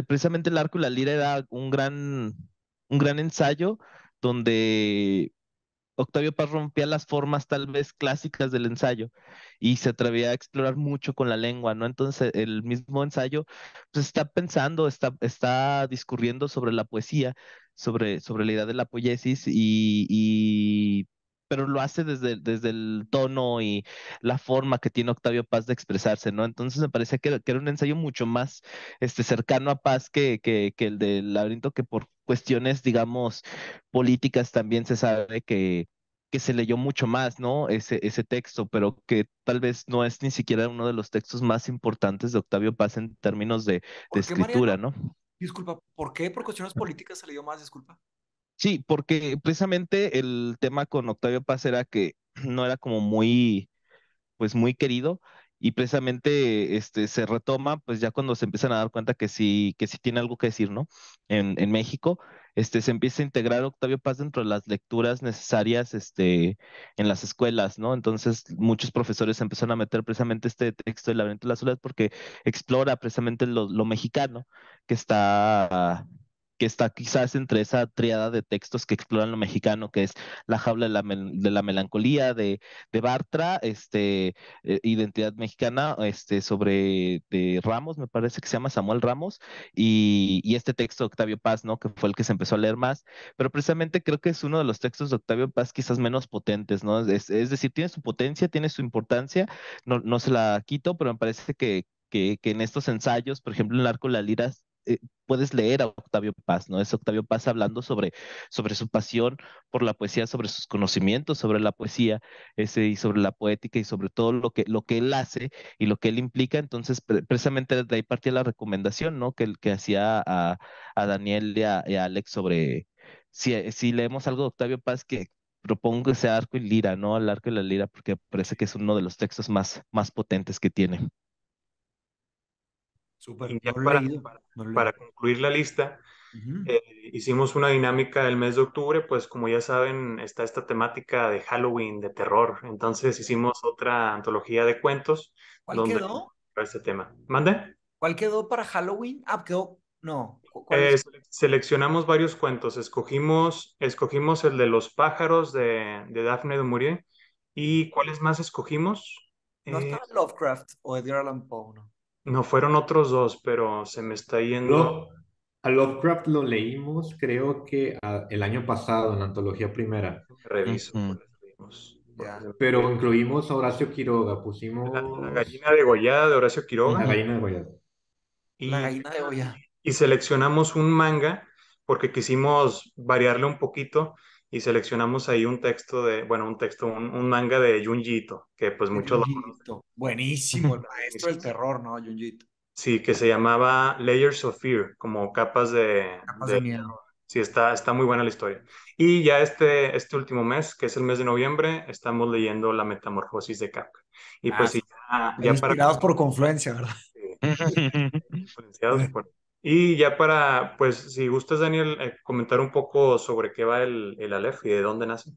precisamente el arco y la lira era un gran, un gran ensayo donde Octavio Paz rompía las formas tal vez clásicas del ensayo y se atrevía a explorar mucho con la lengua, ¿no? Entonces el mismo ensayo pues, está pensando, está, está discurriendo sobre la poesía, sobre, la idea de la poiesis y, y pero lo hace desde, desde el tono y la forma que tiene Octavio Paz de expresarse, ¿no? Entonces me parece que, que era un ensayo mucho más este, cercano a Paz que, que, el del laberinto, que por cuestiones, digamos, políticas también se sabe que, que se leyó mucho más, ¿no? Ese, ese texto, pero que tal vez no es ni siquiera uno de los textos más importantes de Octavio Paz en términos de, escritura, ¿no? Disculpa, ¿por qué por cuestiones políticas se le dio más disculpa? Sí, porque precisamente el tema con Octavio Paz era que <clears throat> no era como muy, pues muy querido y precisamente este, se retoma pues ya cuando se empiezan a dar cuenta que sí, que sí tiene algo que decir, ¿no? En, en México este, se empieza a integrar Octavio Paz dentro de las lecturas necesarias este, en las escuelas, ¿no? Entonces muchos profesores empezaron a meter precisamente este texto del laberinto de las olas porque explora precisamente lo mexicano que está que está quizás entre esa triada de textos que exploran lo mexicano, que es La jaula de la, melancolía de, Bartra, este, eh, Identidad mexicana, este, sobre de Ramos, me parece que se llama Samuel Ramos, y, este texto de Octavio Paz, ¿no? Que fue el que se empezó a leer más, pero precisamente creo que es uno de los textos de Octavio Paz quizás menos potentes, ¿no? Es, decir, tiene su potencia, tiene su importancia, no, se la quito, pero me parece que, que, que, en estos ensayos, por ejemplo, en el arco de las liras, eh, puedes leer a Octavio Paz, ¿no? Es Octavio Paz hablando sobre, sobre su pasión por la poesía, sobre sus conocimientos sobre la poesía ese, y sobre la poética y sobre todo lo que, lo que él hace y lo que él implica. Entonces, precisamente de ahí partía la recomendación, ¿no? Que, que hacía a, a Daniel y a, Alex sobre... Si, si leemos algo de Octavio Paz que, propongo ese arco y lira, ¿no? al arco y la lira, porque parece que es uno de los textos más, más potentes que tiene para, concluir la lista, eh, hicimos una dinámica del mes de octubre, pues como ya saben, está esta temática de Halloween, de terror. Entonces hicimos otra antología de cuentos. ¿Cuál quedó para Este tema. ¿Mande? ¿Cuál quedó para Halloween? Ah, quedó. No. Eh, seleccionamos varios cuentos. Escogimos, escogimos el de los pájaros de, Daphne de Maurier. ¿Y cuáles más escogimos? ¿No eh, Lovecraft o Edgar Allan Poe? No? No fueron otros dos, pero se me está yendo. a Lovecraft lo leímos, creo que ah, el año pasado, en la antología primera. Reviso, Pero incluimos a Horacio Quiroga, pusimos. La, gallina gallina degollada de Horacio Quiroga. La gallina de Y, la gallina degollada. Y seleccionamos un manga porque quisimos variarle un poquito y seleccionamos ahí un texto de, bueno, un texto, un, un manga de Junjito, que pues muchos lo Buenísimo, el maestro del <laughs> terror, ¿no? Junjito. Sí, que se llamaba Layers of Fear, como capas de... Capas de, miedo. Sí, está, está muy buena la historia. Y ya este, este último mes, que es el mes de noviembre, estamos leyendo La Metamorfosis de Kafka. Y pues ah, ya, ya Inspirados por confluencia, ¿verdad? Sí. <laughs> Influenciados por y ya para, pues, si gustas, Daniel, eh, comentar un poco sobre qué va el, el Aleph y de dónde nace.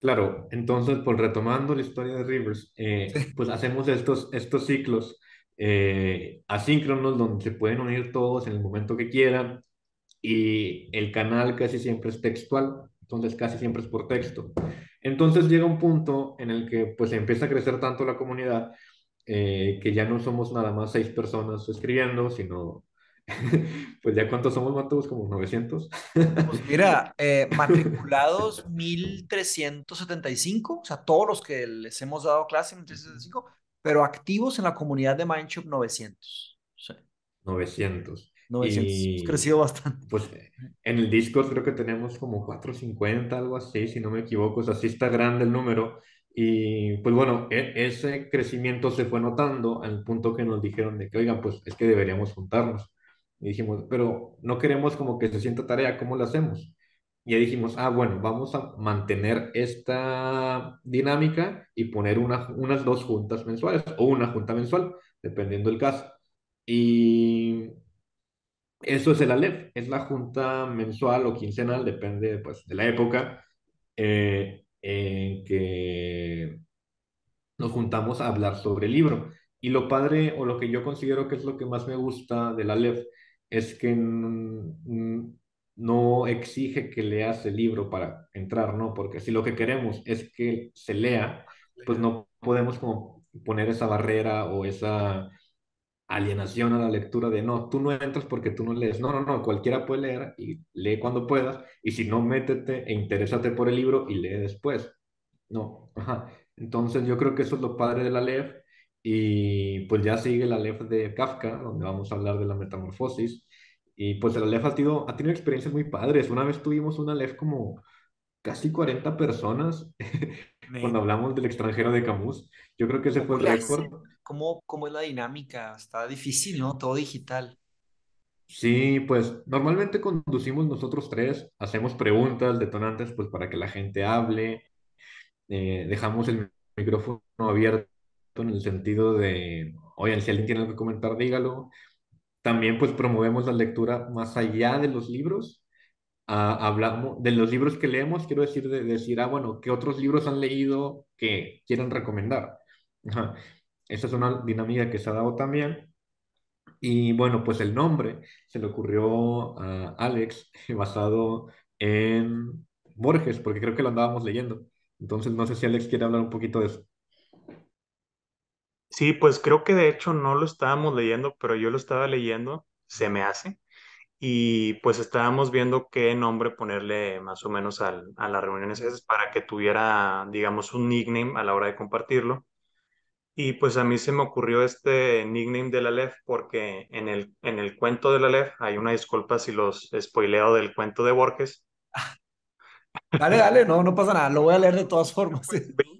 Claro, entonces, pues retomando la historia de Rivers, eh, pues hacemos estos, estos ciclos eh, asíncronos donde se pueden unir todos en el momento que quieran y el canal casi siempre es textual, entonces casi siempre es por texto. Entonces llega un punto en el que pues empieza a crecer tanto la comunidad eh, que ya no somos nada más seis personas escribiendo, sino <laughs> pues ya cuántos somos, Matos, como 900. Pues mira, <laughs> eh, matriculados 1375, o sea, todos los que les hemos dado clase 1375, pero activos en la comunidad de Mindshop 900. 900. 900. Y, crecido bastante. Pues en el Discord creo que tenemos como 450, algo así, si no me equivoco. O sea, sí está grande el número. Y pues bueno, e-, ese crecimiento se fue notando al punto que nos dijeron de que, oigan, pues es que deberíamos juntarnos. Y dijimos, pero no queremos como que se sienta tarea, ¿cómo lo hacemos? Y ahí dijimos, ah, bueno, vamos a mantener esta dinámica y poner una, unas dos juntas mensuales o una junta mensual, dependiendo del caso. Y eso es el ALEF, es la junta mensual o quincenal, depende pues de la época. Eh, en que nos juntamos a hablar sobre el libro. Y lo padre, o lo que yo considero que es lo que más me gusta de la LEF, es que no exige que leas el libro para entrar, ¿no? Porque si lo que queremos es que se lea, pues no podemos como poner esa barrera o esa alienación a la lectura de no, tú no entras porque tú no lees. No, no, no, cualquiera puede leer y lee cuando puedas y si no, métete e interésate por el libro y lee después. No, ajá. Entonces yo creo que eso es lo padre de la LEF y pues ya sigue la LEF de Kafka, donde vamos a hablar de la metamorfosis y pues la LEF ha tenido, ha tenido experiencias muy padres. Una vez tuvimos una LEF como casi 40 personas <laughs> cuando hablamos del extranjero de Camus. Yo creo que ese fue el récord. ¿Cómo, cómo es la dinámica? Está difícil, ¿no? Todo digital. Sí, pues normalmente conducimos nosotros tres, hacemos preguntas detonantes pues para que la gente hable, eh, dejamos el micrófono abierto en el sentido de, oigan, si alguien tiene algo que comentar, dígalo. También pues promovemos la lectura más allá de los libros, ah, hablamos de los libros que leemos, quiero decir, de, decir, ah, bueno, ¿qué otros libros han leído que quieran recomendar? Ajá. Esa es una dinámica que se ha dado también. Y bueno, pues el nombre se le ocurrió a Alex <laughs> basado en Borges, porque creo que lo andábamos leyendo. Entonces, no sé si Alex quiere hablar un poquito de eso. Sí, pues creo que de hecho no lo estábamos leyendo, pero yo lo estaba leyendo, se me hace, y pues estábamos viendo qué nombre ponerle más o menos a las reuniones para que tuviera, digamos, un nickname a la hora de compartirlo. Y pues a mí se me ocurrió este nickname de la LEF porque en el, en el cuento de la LEF hay una disculpa si los spoileo del cuento de Borges. <laughs> Dale, dale, no, no pasa nada, lo voy a leer de todas formas.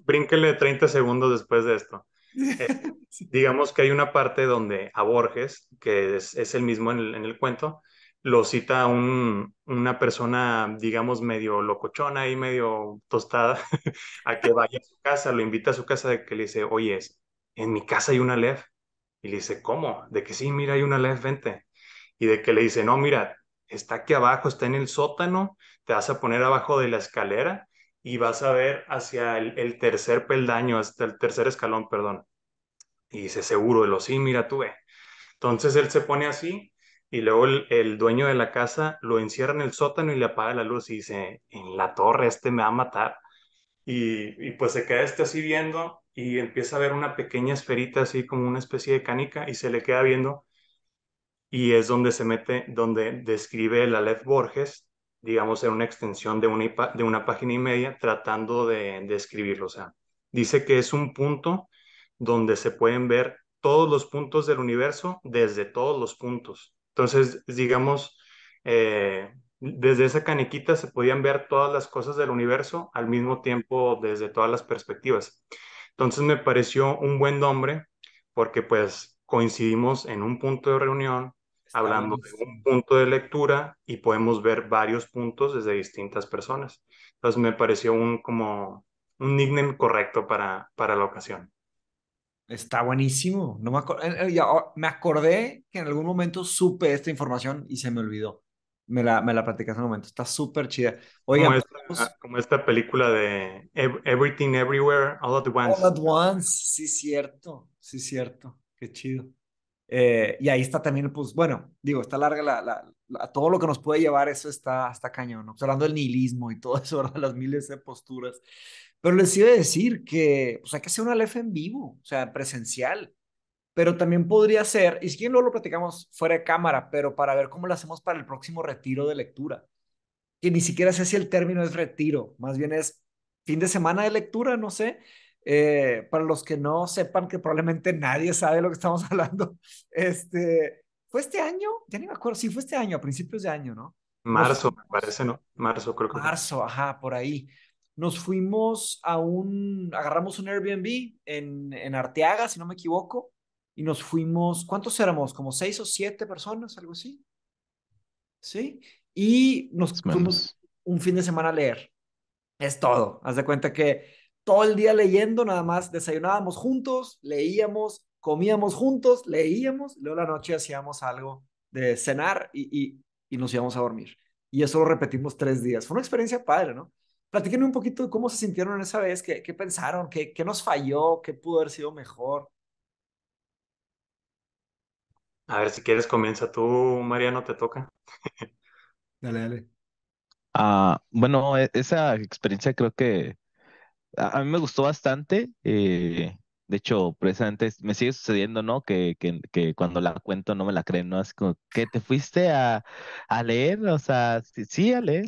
brínquele 30 segundos después de esto. <laughs> Eh, digamos que hay una parte donde a Borges, que es, el mismo en el, cuento, lo cita un, una persona, digamos, medio locochona y medio tostada, <laughs> a que vaya a su casa, lo invita a su casa, de que le dice, oye, en mi casa hay una LEF. Y le dice, ¿cómo? De que sí, mira, hay una LEF, vente. Y de que le dice, no, mira, está aquí abajo, está en el sótano, te vas a poner abajo de la escalera y vas a ver hacia el, tercer peldaño, hasta el tercer escalón, perdón. Y dice, seguro, de lo sí, mira, tú Entonces él se pone así y luego el, dueño de la casa lo encierra en el sótano y le apaga la luz y dice, en la torre, este me va a matar. Y, y pues se queda este así viendo y empieza a ver una pequeña esferita así como una especie de canica y se le queda viendo y es donde se mete, donde describe la Led Borges, digamos, en una extensión de una, de una página y media tratando de describirlo. o sea, dice que es un punto donde se pueden ver todos los puntos del universo desde todos los puntos. Entonces, digamos, eh, desde esa caniquita se podían ver todas las cosas del universo al mismo tiempo desde todas las perspectivas. Entonces me pareció un buen nombre porque pues coincidimos en un punto de reunión, hablando de un punto de lectura y podemos ver varios puntos desde distintas personas. Entonces me pareció un como un nickname correcto para, para la ocasión. Está buenísimo. No me, eh, eh, oh, me acordé que en algún momento supe esta información y se me olvidó me la, me la platicas en un momento. Está súper chida. Ah, como esta, película de Everything Everywhere All at Once. All at Once, sí, cierto. Sí, cierto. Qué chido. Eh, y ahí está también, pues bueno, digo, está larga la, la, todo lo que nos puede llevar, eso está, hasta cañón. Pues, hablando del nihilismo y todo eso, las miles de posturas. Pero les iba a decir que pues, hay que hacer una LF en vivo, o sea, presencial pero también podría ser, y si quieren luego lo platicamos fuera de cámara, pero para ver cómo lo hacemos para el próximo retiro de lectura, que ni siquiera sé si el término es retiro, más bien es fin de semana de lectura, no sé. Eh, para los que no sepan, que probablemente nadie sabe lo que estamos <laughs> hablando, este, ¿fue este año? Ya ni me acuerdo, sí, fue este año, a principios de año, ¿no? Marzo, me parece, ¿no? Marzo, creo que. Marzo, ajá, por ahí. Nos fuimos a un, agarramos un Airbnb en, en Arteaga, si no me equivoco, y nos fuimos, ¿cuántos éramos? ¿Como seis o siete personas, algo así? ¿Sí? Y nos fuimos un fin de semana a leer. Es todo. Haz de cuenta que todo el día leyendo, nada más desayunábamos juntos, leíamos, comíamos juntos, leíamos, luego la noche hacíamos algo de cenar y, y, y, nos íbamos a dormir. Y eso lo repetimos tres días. Fue una experiencia padre, ¿no? Platíquenme un poquito de cómo se sintieron en esa vez, qué, qué pensaron, qué, qué nos falló, qué pudo haber sido mejor. A ver si quieres comienza tú, Mariano, te toca. dale, dale. Ah, bueno, e-, esa experiencia creo que a mí me gustó bastante. Eh, de hecho, precisamente me sigue sucediendo, ¿no? Que, que, cuando la cuento no me la creen, ¿no? Es como, ¿qué te fuiste a, leer? O sea, sí, a leer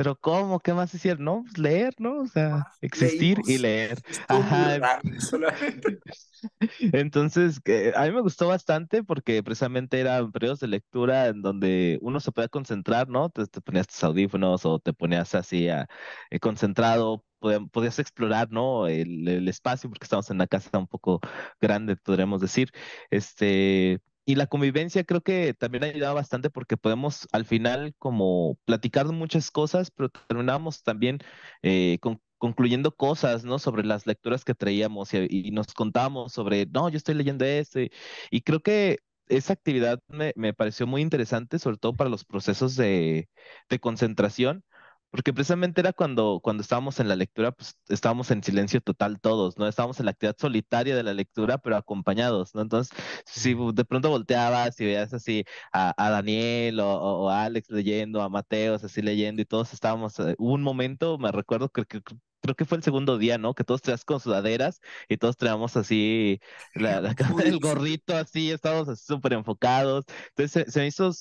pero ¿cómo? ¿Qué más hicieron? No, pues leer, ¿no? O sea, existir y leer. Ajá. <laughs> <laughs> Entonces, que, a mí me gustó bastante porque precisamente eran periodos de lectura en donde uno se podía concentrar, ¿no? Te, te ponías tus audífonos o te ponías así a, eh, concentrado, podías explorar, ¿no? El, el, espacio, porque estamos en una casa un poco grande, podríamos decir. Este, y la convivencia creo que también ha ayudado bastante porque podemos al final como platicar muchas cosas, pero terminamos también eh, concluyendo cosas, ¿no? Sobre las lecturas que traíamos y, nos contábamos sobre, no, yo estoy leyendo esto y, y creo que esa actividad me, me, pareció muy interesante, sobre todo para los procesos de, de concentración, porque precisamente era cuando, cuando estábamos en la lectura, pues estábamos en silencio total todos, ¿no? Estábamos en la actividad solitaria de la lectura, pero acompañados, ¿no? Entonces, si de pronto volteabas y veías así a, Daniel o, a Alex leyendo, a Mateos así leyendo y todos estábamos, eh, hubo un momento, me recuerdo que, creo que fue el segundo día, ¿no? Que todos traías con sudaderas y todos traíamos así la, <laughs> <laughs> el gorrito así, estábamos súper enfocados. Entonces se, se, me hizo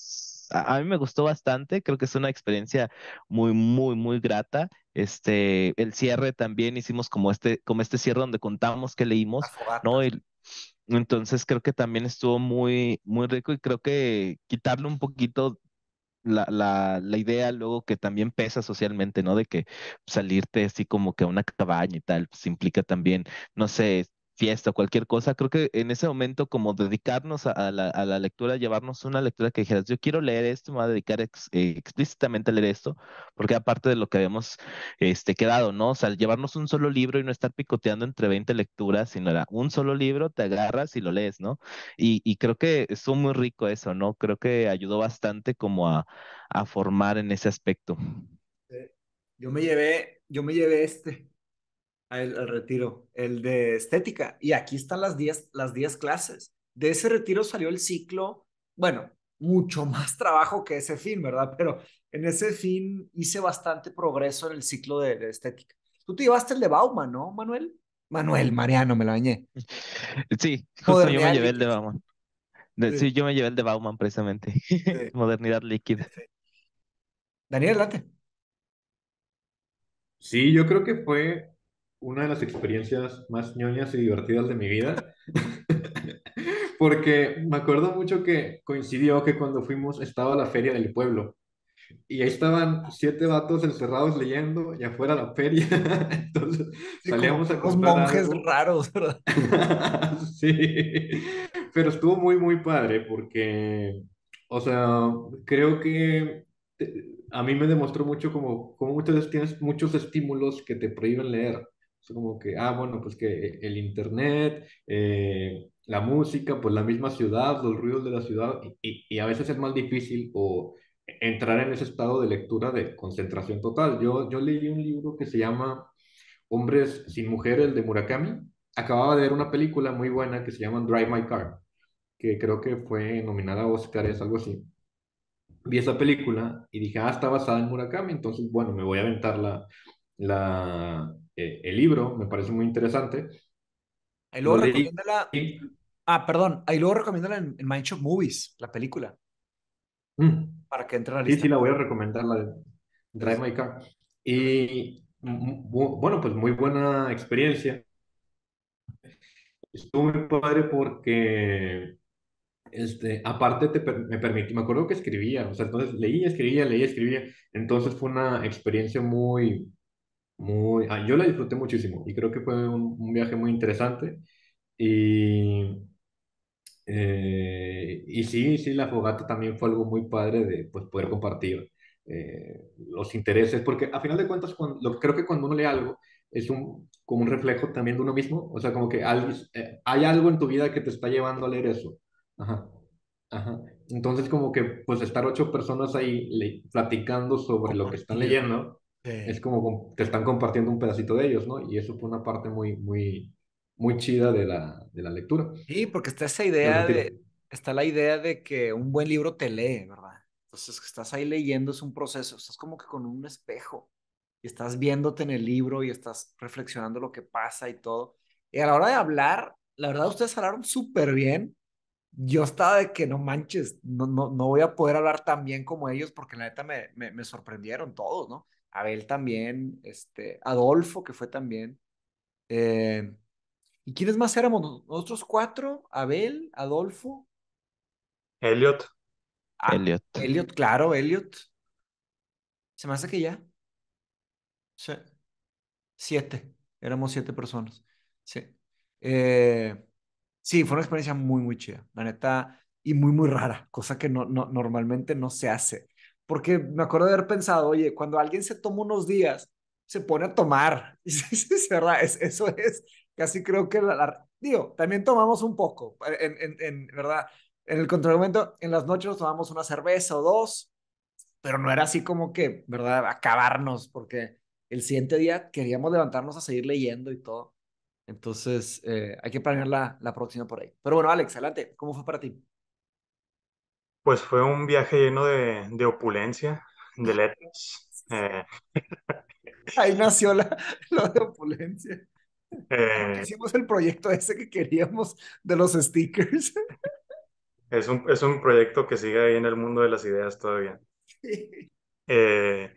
a, mí me gustó bastante, creo que es una experiencia muy, muy, muy grata. Este, el cierre también hicimos como este, como este cierre donde contamos que leímos, ¿no? entonces creo que también estuvo muy, muy rico y creo que quitarle un poquito la, la, la, idea luego que también pesa socialmente, ¿no? De que salirte así como que a una cabaña y tal, pues implica también, no sé, fiesta o cualquier cosa, creo que en ese momento como dedicarnos a, la, lectura, llevarnos una lectura que dijeras, yo quiero leer esto, me voy a dedicar eh, explícitamente a leer esto, porque aparte de lo que habíamos este, quedado, ¿no? O sea, llevarnos un solo libro y no estar picoteando entre 20 lecturas, sino era un solo libro, te agarras y lo lees, ¿no? Y, creo que estuvo muy rico eso, ¿no? Creo que ayudó bastante como a, a formar en ese aspecto. Eh, yo me llevé, yo me llevé este Ah, el retiro, el de estética. Y aquí están las 10 las diez clases. De ese retiro salió el ciclo, bueno, mucho <laughs> más trabajo que ese fin, ¿verdad? Pero en ese fin hice bastante progreso en el ciclo de, estética. Tú te llevaste el de Bauman, ¿no, Manuel? Manuel, Mariano, me lo bañé. Sí, yo me llevé el de Bauman. sí. yo me llevé el de Bauman precisamente. <laughs> Modernidad líquida. Daniel, adelante. Sí, yo creo que fue una de las experiencias más ñoñas y divertidas de mi vida. <laughs> Porque me acuerdo mucho que coincidió que cuando fuimos estaba la feria del pueblo. Y ahí estaban siete vatos encerrados leyendo y afuera la feria. <laughs> Entonces salíamos a comprar. Los monjes raros, ¿verdad? <laughs> sí. Pero estuvo muy, muy padre porque, o sea, creo que a mí me demostró mucho como, como muchas veces tienes muchos estímulos que te prohíben leer. Es como que, ah, bueno, pues que el internet, eh, la música, pues la misma ciudad, los ruidos de la ciudad, y, y, a veces es más difícil o entrar en ese estado de lectura de concentración total. Yo, yo leí un libro que se llama Hombres sin Mujeres de Murakami. Acababa de ver una película muy buena que se llama Drive My Car, que creo que fue nominada a Oscar, es algo así. Vi esa película y dije, ah, está basada en Murakami, entonces, bueno, me voy a aventar la, la, eh, el libro, me parece muy interesante. Ahí luego Ah, perdón, ahí luego recomiéndala en, en Movies, la película. Mm. Para que entre a la Sí, sí, la voy a recomendar, la de Drive My Car. Y bueno, pues muy buena experiencia. Estuvo muy padre porque, este, aparte te, me permití, me acuerdo que escribía, o sea, entonces leía, escribía, leía, escribía. Entonces fue una experiencia muy, Ah, yo la disfruté muchísimo y creo que fue un, viaje muy interesante. Y, eh, y sí, sí, la fogata también fue algo muy padre de pues, poder compartir eh, los intereses, porque a final de cuentas creo que cuando uno lee algo es un, como un reflejo también de uno mismo, o sea, como que eh, hay, algo en tu vida que te está llevando a leer eso. Entonces como que pues estar ocho personas ahí platicando sobre lo que están leyendo es como te están compartiendo un pedacito de ellos, ¿no? Y eso fue una parte muy, muy, muy chida de la, de la lectura. Sí, porque está esa idea de, está la idea de que un buen libro te lee, ¿verdad? Entonces, que estás ahí leyendo es un proceso, estás como que con un espejo y estás viéndote en el libro y estás reflexionando lo que pasa y todo. Y a la hora de hablar, la verdad, ustedes hablaron súper bien. Yo estaba de que no manches, no, voy a poder hablar tan bien como ellos porque la neta me sorprendieron todos, ¿no? Abel también, este, Adolfo, que fue también. Eh, ¿Y quiénes más éramos? Nosotros cuatro, Abel, Adolfo. Elliot. Ah, Elliot. Elliot, claro, Elliot. Se me hace que ya. Sí. Siete. Éramos siete personas. Sí. Eh, sí, fue una experiencia muy, muy chida. La neta, y muy, muy rara, cosa que no, normalmente no se hace porque me acuerdo de haber pensado, oye, cuando alguien se toma unos días, se pone a tomar. Y <laughs> es verdad, eso es, casi creo que digo, también tomamos un poco, eh, en, verdad, en el contraargumento, en las noches tomamos una cerveza o dos, pero no era así como que, ¿verdad? Acabarnos, porque el siguiente día queríamos levantarnos a seguir leyendo y todo. Entonces, eh, hay que planear la, la próxima por ahí. Pero bueno, Alex, adelante, ¿cómo fue para ti? Pues fue un viaje lleno de, opulencia, de <laughs> letras. Eh, ahí <laughs> nació la, lo de opulencia. Eh, hicimos el proyecto ese que queríamos de los stickers. Es un, es un proyecto que sigue ahí en el mundo de las ideas todavía. Eh,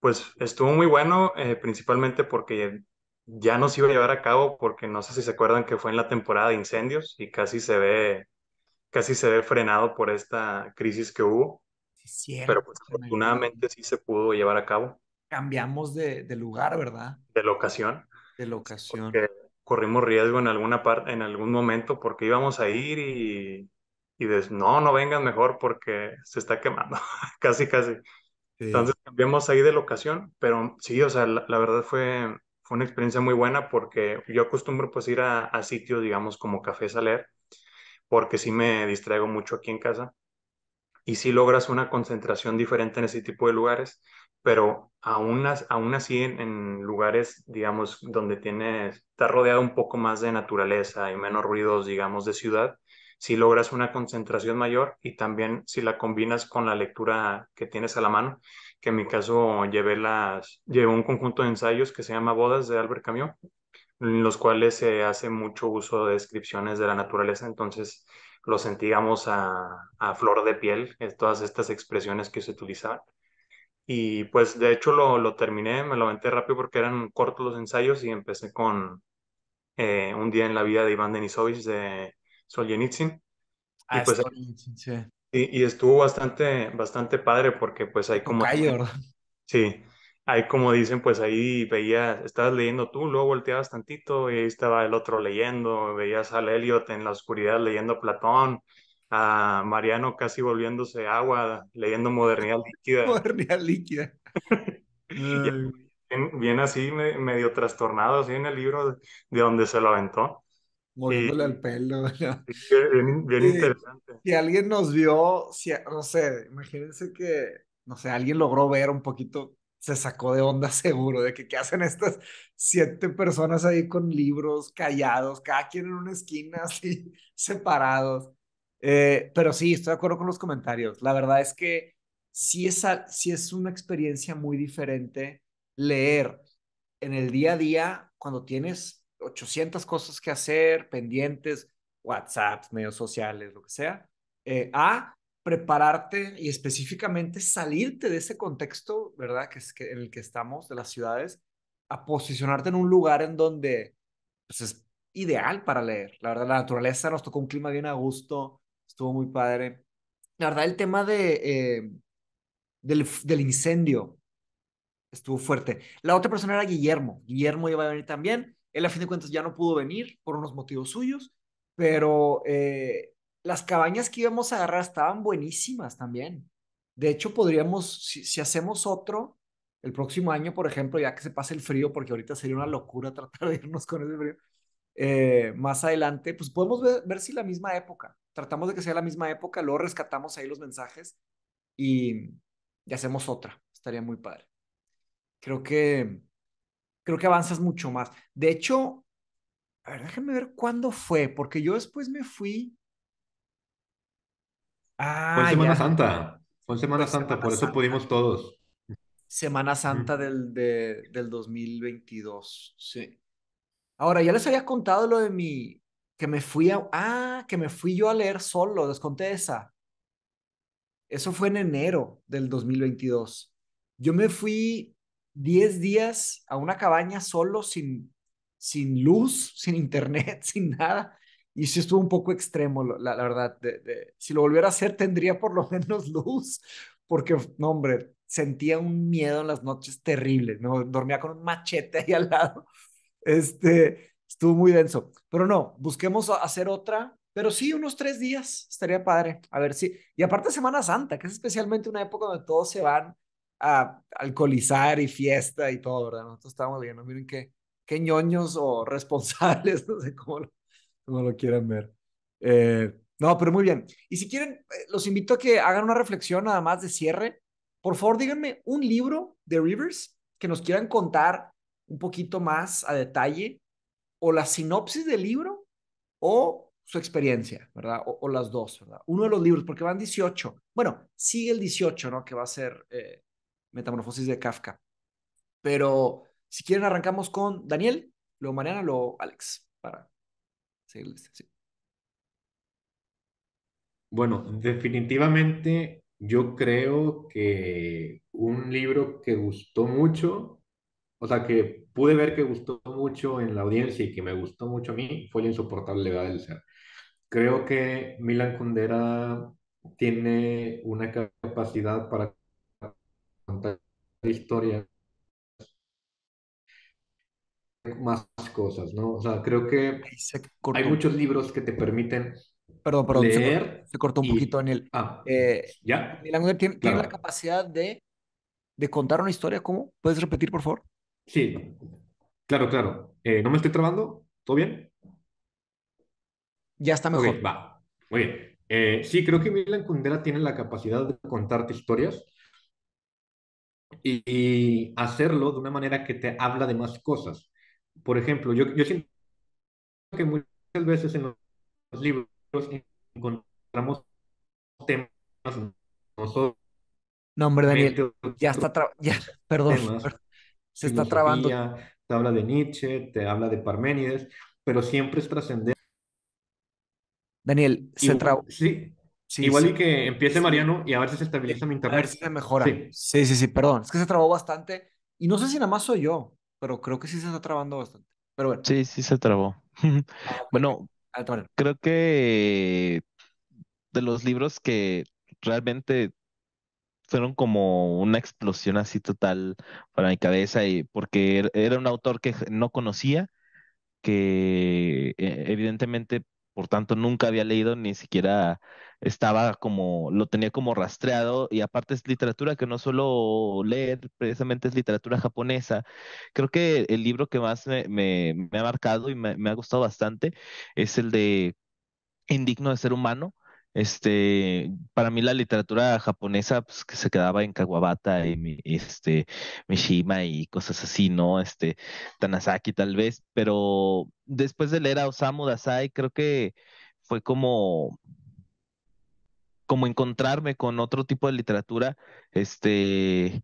pues estuvo muy bueno, principalmente porque ya no iba a llevar a cabo, porque no sé si se acuerdan que fue en la temporada de incendios y casi se ve casi se ve frenado por esta crisis que hubo. Sí, pero pues afortunadamente sí se pudo llevar a cabo. Cambiamos de, lugar, ¿verdad? De locación. De locación. corrimos riesgo en alguna parte, en algún momento, porque íbamos a ir y, y no, no vengan mejor porque se está quemando, <laughs> casi, casi. Entonces cambiamos ahí de locación, pero sí, o sea, la, verdad fue, fue una experiencia muy buena porque yo acostumbro pues ir a, a sitios, digamos, como Café Saler, porque sí me distraigo mucho aquí en casa y sí logras una concentración diferente en ese tipo de lugares, pero aún, así en, lugares, digamos, donde tienes, está rodeado un poco más de naturaleza y menos ruidos, digamos, de ciudad, sí logras una concentración mayor y también si la combinas con la lectura que tienes a la mano, que en mi caso llevé llevé un conjunto de ensayos que se llama Bodas de Albert Camus en los cuales se hace mucho uso de descripciones de la naturaleza, entonces lo sentíamos a, flor de piel, eh, todas estas expresiones que se utilizaban. Y pues de hecho lo, terminé, me lo aventé rápido porque eran cortos los ensayos y empecé con eh, Un día en la vida de Iván Denisovich de Solzhenitsyn. Ah, pues, y, sí. y, estuvo bastante, bastante padre porque pues hay como... Este sí, ahí como dicen, pues ahí veías, estabas leyendo tú, luego volteabas tantito y ahí estaba el otro leyendo, veías al Elliot en la oscuridad leyendo Platón, a Mariano casi volviéndose agua, leyendo Modernidad <laughs> Líquida. Modernidad Líquida. <laughs> bien, así, medio trastornado, así en el libro de donde se lo aventó. Moviéndole al pelo. <laughs> Bien, interesante. Si alguien nos vio, si, no sé, imagínense que, no sé, alguien logró ver un poquito se sacó de onda <laughs> seguro de que qué hacen estas siete personas ahí con libros callados, cada quien en una esquina así <laughs> separados. Eh, pero sí, estoy de acuerdo con los comentarios. La verdad es que sí es, es una experiencia muy diferente leer en el día a día cuando tienes 800 cosas que hacer, pendientes, WhatsApp medios sociales, lo que sea, eh, a prepararte y específicamente salirte de ese contexto, ¿verdad? Que, es que en el que estamos, de las ciudades, a posicionarte en un lugar en donde pues, es ideal para leer. La verdad, la naturaleza nos tocó un clima bien a gusto, estuvo muy padre. La verdad, el tema de, eh, del, del, incendio estuvo fuerte. La otra persona era Guillermo. Guillermo iba a venir también. Él, a fin de cuentas, ya no pudo venir por unos motivos suyos, pero... Eh, las cabañas que íbamos a agarrar estaban buenísimas también. De hecho, podríamos, si, hacemos otro el próximo año, por ejemplo, ya que se pase el frío, porque ahorita sería una locura <laughs> tratar de irnos con ese frío, eh, más adelante, pues podemos ver, si la misma época, tratamos de que sea la misma época, luego rescatamos ahí los mensajes y, hacemos otra. Estaría muy padre. Creo que, creo que avanzas mucho más. De hecho, a ver, déjenme ver cuándo fue, porque yo después me fui Ah, fue Semana Santa. Fue Semana Santa, por eso pudimos todos. Semana Santa del, de, del 2022, sí. Ahora, ya les había contado lo de mi, que me fui a, ah, que me fui yo a leer solo, les conté esa. Eso fue en enero del 2022. Yo me fui diez días a una cabaña solo, sin, sin luz, <laughs> sin internet, sin nada y sí estuvo un poco extremo, la, la verdad. De, de, si lo volviera a hacer, tendría por lo <laughs> menos luz, porque, hombre, sentía un miedo en las noches terrible, ¿no? Dormía con un machete ahí al lado. <laughs> Este, estuvo muy denso. Pero no, busquemos hacer otra, pero sí, unos tres días, estaría padre. A ver si. Y aparte, Semana Santa, que es especialmente una época donde todos se van a alcoholizar y fiesta y todo, ¿verdad? Nosotros estamos viendo, miren qué, qué ñoños o <laughs> responsables, no sé cómo lo, no lo quieran ver. Eh, no, pero muy bien. Y si quieren, eh, los invito a que hagan una reflexión nada más de cierre. Por favor, díganme un libro de Rivers que nos quieran contar un poquito más a detalle, o la sinopsis del libro, o su experiencia, ¿verdad? O, las dos, ¿verdad? Uno de los libros, porque van 18. Bueno, sigue el 18, ¿no? Que va a ser eh, Metamorfosis de Kafka. Pero si quieren, arrancamos con Daniel, luego mañana luego Alex, para bueno, definitivamente yo creo que un libro que gustó mucho, o sea, que pude ver que gustó mucho en la audiencia y que me gustó mucho a mí, fue La insoportable edad del ser. Creo que Milan Kundera tiene una capacidad para contar historias más cosas, ¿no? O sea, creo que hay muchos libros que te permiten perdón, perdón, Se, cortó un poquito, Daniel. Ah, eh, ¿ya? La tiene, la capacidad de, contar una historia, ¿cómo? ¿Puedes repetir, por favor? Sí, claro, claro. Eh, ¿No me estoy trabando? ¿Todo bien? Ya está mejor. va. Muy bien. Eh, sí, creo que Milan Kundera tiene la capacidad de contarte historias y, hacerlo de una manera que te habla de más cosas. Por ejemplo, yo, yo siento que muchas veces en los libros encontramos temas nosotros. No, hombre, Daniel, ya está, ya, <laughs> perdón, se está trabando. Te habla de Nietzsche, te habla de Parménides, pero siempre es trascendente. Daniel, se trabó. Sí, Igual y que empiece Mariano y a ver si se estabiliza mi internet. A ver si se mejora. sí. sí, sí, perdón. Es que se trabó bastante. Y no sé si nada más soy yo pero creo que sí se está trabando bastante. Pero Sí, sí se trabó. <laughs> Ah, ah, bueno, creo que de los libros que realmente fueron como una explosión así total para mi cabeza y porque er, era un autor que no conocía, que eh, evidentemente por tanto nunca había leído ni siquiera estaba como, lo tenía como rastreado y aparte es literatura que no solo leer, precisamente es literatura japonesa. Creo que el libro que más me, me, ha marcado y me, ha gustado bastante es el de Indigno de ser humano. Este, para mí la literatura japonesa pues, que se quedaba en Kawabata y este, Mishima y cosas así, ¿no? Este, Tanazaki tal vez, pero después de leer a Osamu Dazai creo que fue como como encontrarme con otro tipo de literatura este,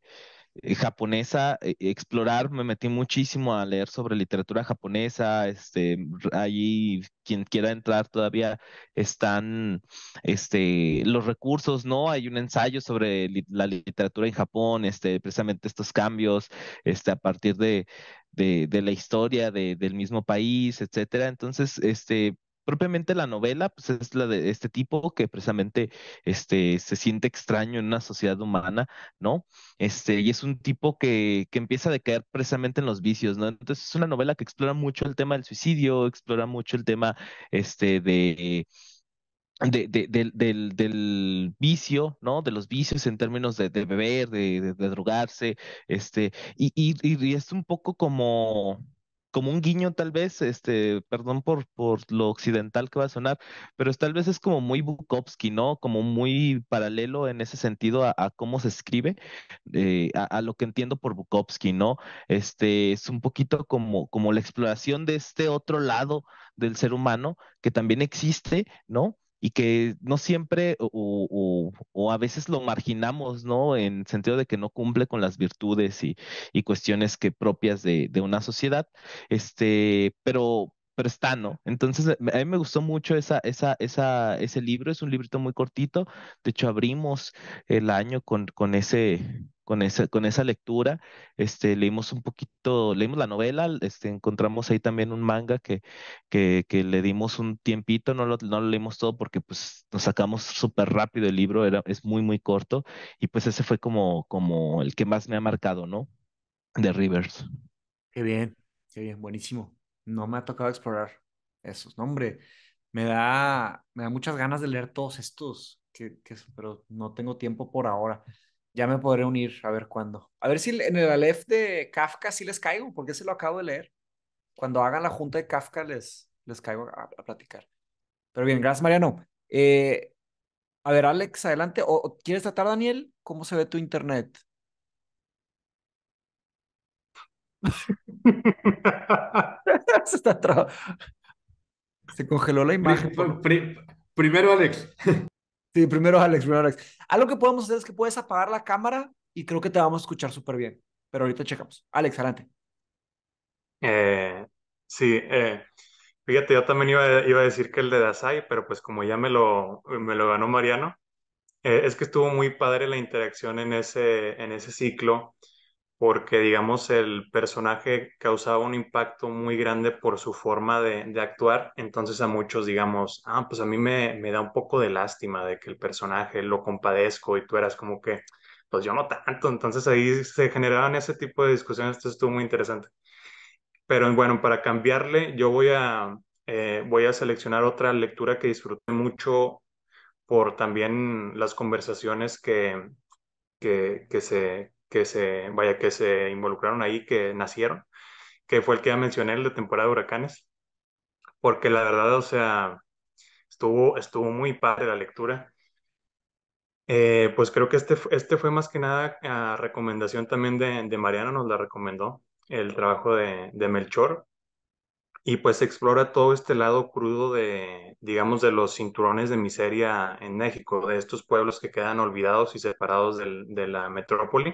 eh, japonesa, e, explorar, me metí muchísimo a leer sobre literatura japonesa, este, allí quien quiera entrar todavía están este, los recursos, ¿no? Hay un ensayo sobre la literatura en Japón, este, precisamente estos cambios, este, a partir de, de, la historia del mismo país, etcétera. Entonces, este, propiamente la novela pues es la de este tipo que precisamente este, se siente extraño en una sociedad humana, ¿no? Este, y es un tipo que, que empieza a caer precisamente en los vicios, ¿no? Entonces es una novela que explora mucho el tema del suicidio, explora mucho el tema este, de... De, de, del, del, vicio, ¿no? De los vicios en términos de, beber, de, drogarse, este, y, y, y es un poco como, como un guiño tal vez, este, perdón por, por lo occidental que va a sonar, pero tal vez es como muy Bukowski, ¿no? Como muy paralelo en ese sentido a, cómo se escribe, eh, a, a, lo que entiendo por Bukowski, ¿no? Este, es un poquito como, como la exploración de este otro lado del ser humano que también existe, ¿no? y que no siempre o, a veces lo marginamos, ¿no? En sentido de que no cumple con las virtudes y, cuestiones que propias de, una sociedad, este, pero, está, ¿no? Entonces, eh, a mí me gustó mucho esa, esa, esa, ese libro, es un librito muy cortito, de hecho abrimos el año con, con ese con esa, con esa lectura. Este, leímos un poquito, leímos la novela, este, encontramos ahí también un manga que, que, que le dimos un tiempito, no lo, no lo leímos todo porque pues nos sacamos súper rápido el libro, era, es muy, muy corto, y pues ese fue como, como el que más me ha marcado, ¿no? De Rivers. Qué bien, qué bien, buenísimo. No me ha tocado explorar esos, no, hombre. Me da, me da muchas ganas de leer todos estos, que, que, pero no tengo tiempo por ahora. Ya me podré unir, a ver cuándo. A ver si en el Aleph de Kafka sí les caigo, porque se lo acabo de leer. Cuando hagan la junta de Kafka les, les caigo a, platicar. Pero bien, gracias Mariano. Eh, a ver, Alex, adelante. ¿O, o, quieres tratar, Daniel? ¿Cómo se ve tu internet? <laughs> se, está tra... se congeló la imagen. Primero, Alex. Sí, primero Alex, primero Alex. Algo que podemos hacer es que puedes apagar la cámara y creo que te vamos a escuchar súper bien. Pero ahorita checamos. Alex, adelante. Eh, sí, eh, fíjate, yo también iba, a decir que el de Dasai, pero pues como ya me lo, me lo ganó Mariano, eh, es que estuvo muy padre la interacción en ese, en ese ciclo porque digamos el personaje causaba un impacto muy grande por su forma de, actuar, entonces a muchos digamos, ah, pues a mí me, da un poco de lástima de que el personaje lo compadezco y tú eras como que, pues yo no tanto, entonces ahí se generaban ese tipo de discusiones, esto estuvo muy interesante. Pero bueno, para cambiarle, yo voy a, eh, voy a seleccionar otra lectura que disfruté mucho por también las conversaciones que, que, que se que se, vaya, que se involucraron ahí, que nacieron, que fue el que ya mencioné, el de temporada de huracanes, porque la verdad, o sea, estuvo, estuvo muy padre la lectura. Eh, pues creo que este, este fue más que nada a recomendación también de, de Mariano, nos la recomendó, el trabajo de, de Melchor, y pues explora todo este lado crudo de, digamos, de los cinturones de miseria en México, de estos pueblos que quedan olvidados y separados del, de la metrópoli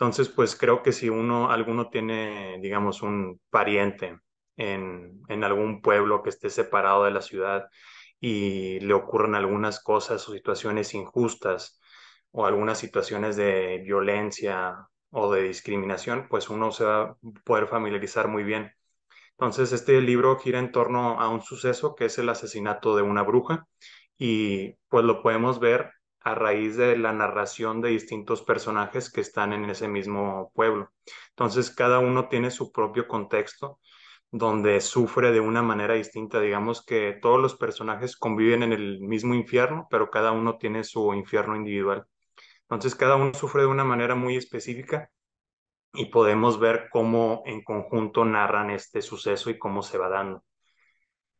entonces, pues creo que si uno, alguno tiene, digamos, un pariente en, algún pueblo que esté separado de la ciudad y le ocurren algunas cosas o situaciones injustas o algunas situaciones de violencia o de discriminación, pues uno se va a poder familiarizar muy bien. Entonces, este libro gira en torno a un suceso que es el asesinato de una bruja y pues lo podemos ver a raíz de la narración de distintos personajes que están en ese mismo pueblo. Entonces, cada uno tiene su propio contexto donde sufre de una manera distinta. Digamos que todos los personajes conviven en el mismo infierno, pero cada uno tiene su infierno individual. Entonces, cada uno sufre de una manera muy específica y podemos ver cómo en conjunto narran este suceso y cómo se va dando.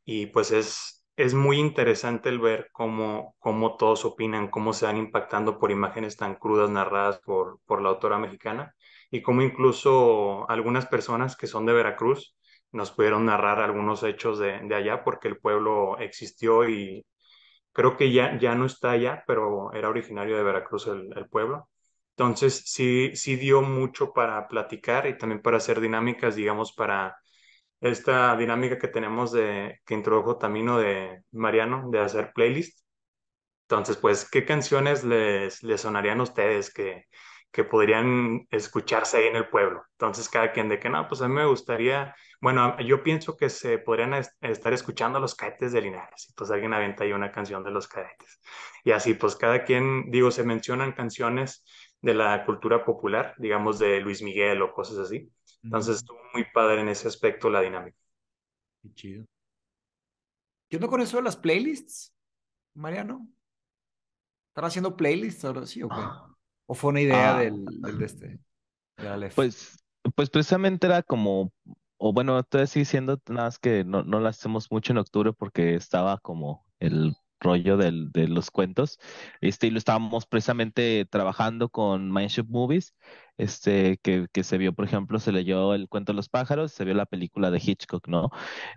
Y pues es es muy interesante el ver cómo, cómo todos opinan, cómo se van impactando por imágenes tan crudas narradas por, por la autora mexicana y cómo incluso algunas personas que son de Veracruz nos pudieron narrar algunos hechos de, allá porque el pueblo existió y creo que ya, ya no está allá, pero era originario de Veracruz el, pueblo. Entonces sí, sí dio mucho para platicar y también para hacer dinámicas, digamos, para esta dinámica que tenemos de que introdujo Tamino de Mariano de hacer playlist. Entonces, pues, ¿qué canciones les, les sonarían a ustedes que, que podrían escucharse ahí en el pueblo? Entonces, cada quien de que no, pues a mí me gustaría, bueno, yo pienso que se podrían estar escuchando los cadetes de Linares. Y pues alguien aventa ahí una canción de los cadetes. Y así, pues cada quien, digo, se mencionan canciones de la cultura popular, digamos de Luis Miguel o cosas así entonces estuvo muy padre en ese aspecto la dinámica. Qué chido. Yo no con eso las playlists, Mariano. ¿Están haciendo playlists ahora sí o qué? Ah. ¿O fue una idea ah. del, de este? Pues, pues precisamente era como, o bueno, estoy diciendo nada más que no, no las hacemos mucho en octubre porque estaba como el rollo de los cuentos. Este, y lo estábamos precisamente trabajando con Mindship Movies, este, que, se vio, por ejemplo, se leyó el cuento de los pájaros, se vio la película de Hitchcock, ¿no?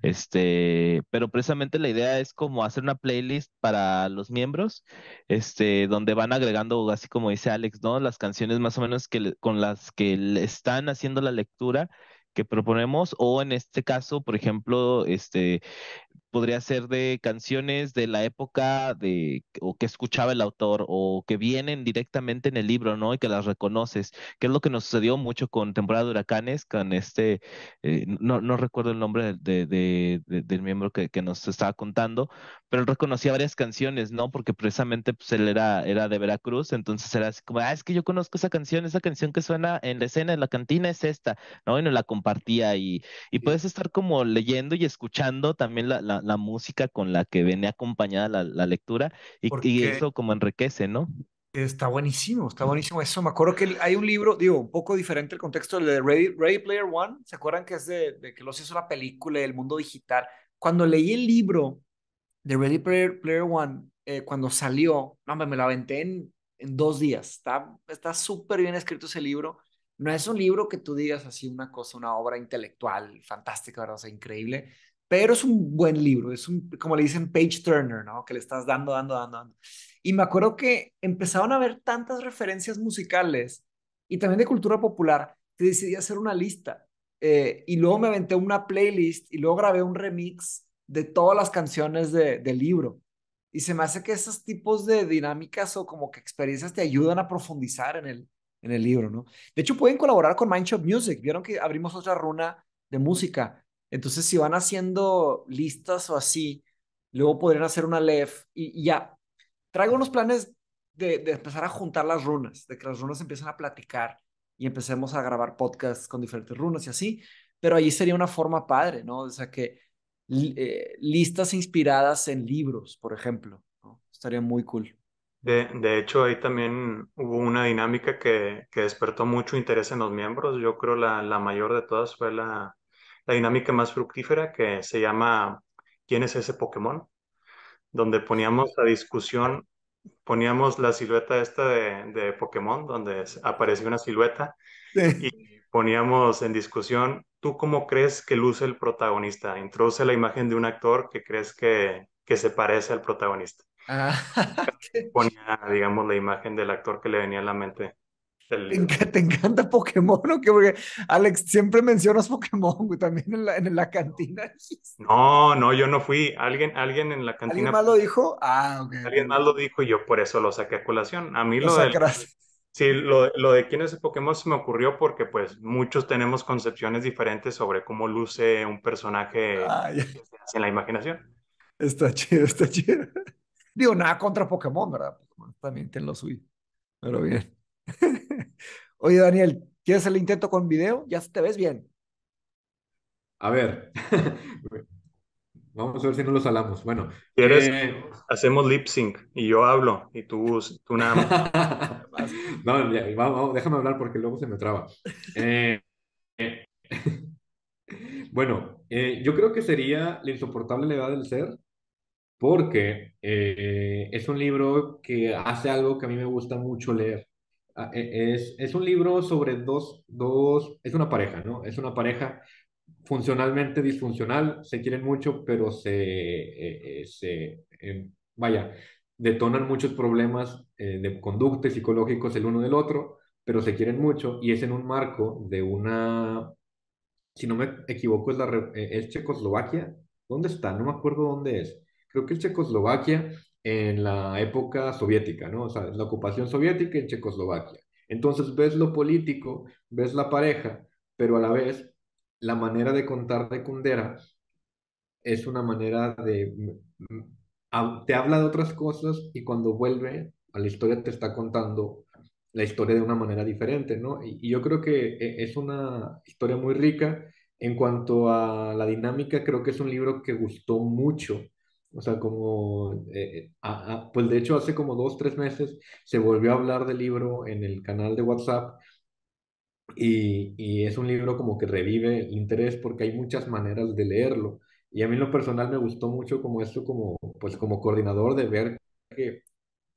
Este, pero precisamente la idea es como hacer una playlist para los miembros, este, donde van agregando, así como dice Alex, ¿no? Las canciones más o menos que, con las que están haciendo la lectura que proponemos o en este caso, por ejemplo, este podría ser de canciones de la época de o que escuchaba el autor o que vienen directamente en el libro, ¿no? Y que las reconoces, que es lo que nos sucedió mucho con temporada de huracanes, con este, eh, no, no, recuerdo el nombre de, de, del miembro que, que, nos estaba contando, pero él reconocía varias canciones, ¿no? Porque precisamente pues, él era, era de Veracruz, entonces era así como, ah, es que yo conozco esa canción, esa canción que suena en la escena, en la cantina es esta, ¿no? Y nos la compartía y, y puedes estar como leyendo y escuchando también la la, música con la que viene acompañada la, lectura y, eso como enriquece, ¿no? Está buenísimo, está buenísimo eso. Me acuerdo que hay un libro, digo, un poco diferente el contexto de Ready, Player One. ¿Se acuerdan que es de, que los hizo la película del mundo digital? Cuando leí el libro de Ready Player, One, eh, cuando salió, no, me, me lo aventé en, en dos días. Está súper bien escrito ese libro no es un libro que tú digas así una cosa, una obra intelectual fantástica, ¿verdad? O sea, increíble, pero es un buen libro, es un, como le dicen, page turner, ¿no? Que le estás dando, dando, dando, dando. Y me acuerdo que empezaron a ver tantas referencias musicales y también de cultura popular que decidí hacer una lista. Eh, y luego me aventé una playlist y luego grabé un remix de todas las canciones del libro. Y se me hace que esos tipos de dinámicas o como que experiencias te ayudan a profundizar en el, en el libro, ¿no? De hecho, pueden colaborar con Mindshop Music. Vieron que abrimos otra runa de música. Entonces, si van haciendo listas o así, luego podrían hacer una LEF y, ya. Traigo unos planes de, empezar a juntar las runas, de que las runas empiecen a platicar y empecemos a grabar podcasts con diferentes runas y así, pero allí sería una forma padre, ¿no? O sea, que eh, listas inspiradas en libros, por ejemplo, estaría muy cool. De, hecho, ahí también hubo una dinámica que, despertó mucho interés en los miembros. Yo creo la, la mayor de todas fue la, la dinámica más fructífera que se llama ¿Quién es ese Pokémon? Donde poníamos la discusión, poníamos la silueta esta de, de Pokémon, donde aparecía una silueta y poníamos en discusión, ¿tú cómo crees que luce el protagonista? Introduce la imagen de un actor que crees que, que se parece al protagonista. Ah, <laughs> Ponía, digamos, la imagen del actor que le venía a la mente. Te, te encanta Pokémon, ¿no? Que Alex, siempre mencionas Pokémon, güey, también en la, en la cantina. No, no, yo no fui. Alguien, alguien en la cantina. ¿Alguien más lo dijo? Ah, Alguien más lo dijo y yo por eso lo saqué a colación. A mí lo, Sí, lo, de quién es Pokémon se me ocurrió porque pues muchos tenemos concepciones diferentes sobre cómo luce un personaje ah, en la imaginación. Está chido, está chido. Digo, nada contra Pokémon, ¿verdad? también te lo suyo, pero bien. Oye, Daniel, ¿quieres el intento con video? Ya te ves bien. A ver. <laughs> Vamos a ver si no los salamos. Bueno. Eh, Hacemos lip sync y yo hablo y tú, tú nada más. <laughs> no, déjame hablar porque luego se me traba. Eh, eh, <laughs> bueno, yo creo que sería La insoportable edad del ser porque es un libro que hace algo que a mí me gusta mucho leer. Ah, e, es, es un libro sobre dos, dos, es una pareja, ¿no? Es una pareja funcionalmente disfuncional, se quieren mucho, pero se, eh, eh, se eh, vaya, detonan muchos problemas de conducta psicológicos el uno del otro, pero se quieren mucho y es en un marco de una, si no me equivoco, es, es Checoslovaquia, ¿dónde está? No me acuerdo dónde es. Creo que es Checoslovaquia, en la época soviética, ¿no? O sea, la ocupación soviética en Checoslovaquia. Entonces ves lo político, ves la pareja, pero a la vez la manera de contar de Kundera es una manera de... Mm, mm, te habla de otras cosas y cuando vuelve a la historia te está contando la historia de una manera diferente, ¿no? y yo creo que e, es una historia muy rica. En cuanto a la dinámica, creo que es un libro que gustó mucho o sea, como, eh, eh, pues de hecho hace como dos, tres meses se volvió a hablar del libro en el canal de WhatsApp y, es un libro como que revive interés porque hay muchas maneras de leerlo. Y a mí en lo personal me gustó mucho como esto, como, pues como coordinador de ver que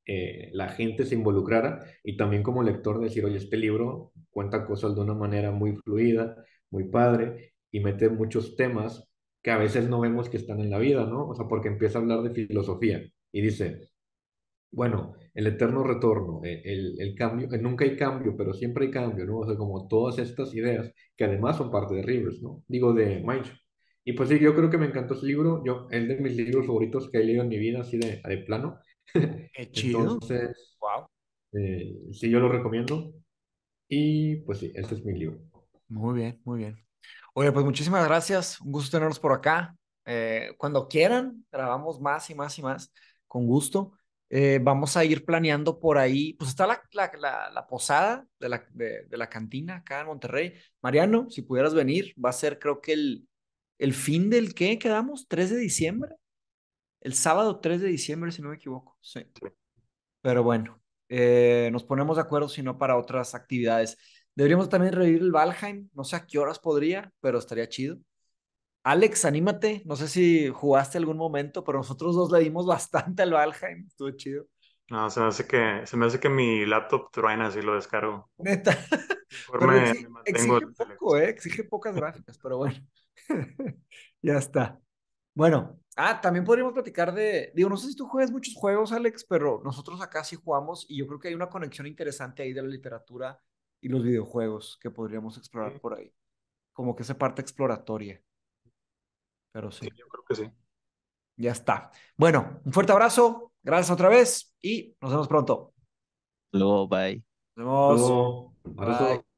eh, la gente se involucrara y también como lector decir, oye, este libro cuenta cosas de una manera muy fluida, muy padre y mete muchos temas que a veces no vemos que están en la vida, ¿no? O sea, porque empieza a hablar de filosofía y dice, bueno, el eterno retorno, e, el, cambio, eh, nunca hay cambio, pero siempre hay cambio, ¿no? O sea, como todas estas ideas que además son parte de Rivers, ¿no? Digo, de Mindshow. Y pues sí, yo creo que me encantó ese libro, yo, es de mis libros favoritos que he leído en mi vida, así de, de plano. Qué <laughs> chido. Entonces, wow. Eh, sí, yo lo recomiendo. Y pues sí, este es mi libro. Muy bien, muy bien. Oye, pues muchísimas gracias. Un gusto tenerlos por acá. Eh, cuando quieran, grabamos más y más y más. Con gusto. Eh, vamos a ir planeando por ahí. Pues está la, posada de la, cantina acá en Monterrey. Mariano, si pudieras venir, va a ser creo que el, fin del que quedamos, 3 de diciembre. El sábado 3 de diciembre, si no me equivoco. Sí. Pero bueno, eh, nos ponemos de acuerdo, si no, para otras actividades. Deberíamos también reír el Valheim. No sé a qué horas podría, pero estaría chido. Alex, anímate. No sé si jugaste algún momento, pero nosotros dos le dimos <laughs> bastante al Valheim. Estuvo chido. No, se me hace que, se me hace que mi laptop truena si lo descargo. Neta. exige, exige poco, eh, exige pocas gráficas, pero bueno. <laughs> ya está. Bueno, ah, también podríamos platicar de, digo, no sé si tú juegas muchos juegos, Alex, pero nosotros acá sí jugamos y yo creo que hay una conexión interesante ahí de la literatura y los videojuegos que podríamos explorar por ahí. Como que esa parte exploratoria. Pero sí. Yo creo que sí. Ya está. Bueno, un fuerte abrazo. Gracias otra vez y nos vemos pronto. Luego, bye. Nos vemos. Luego.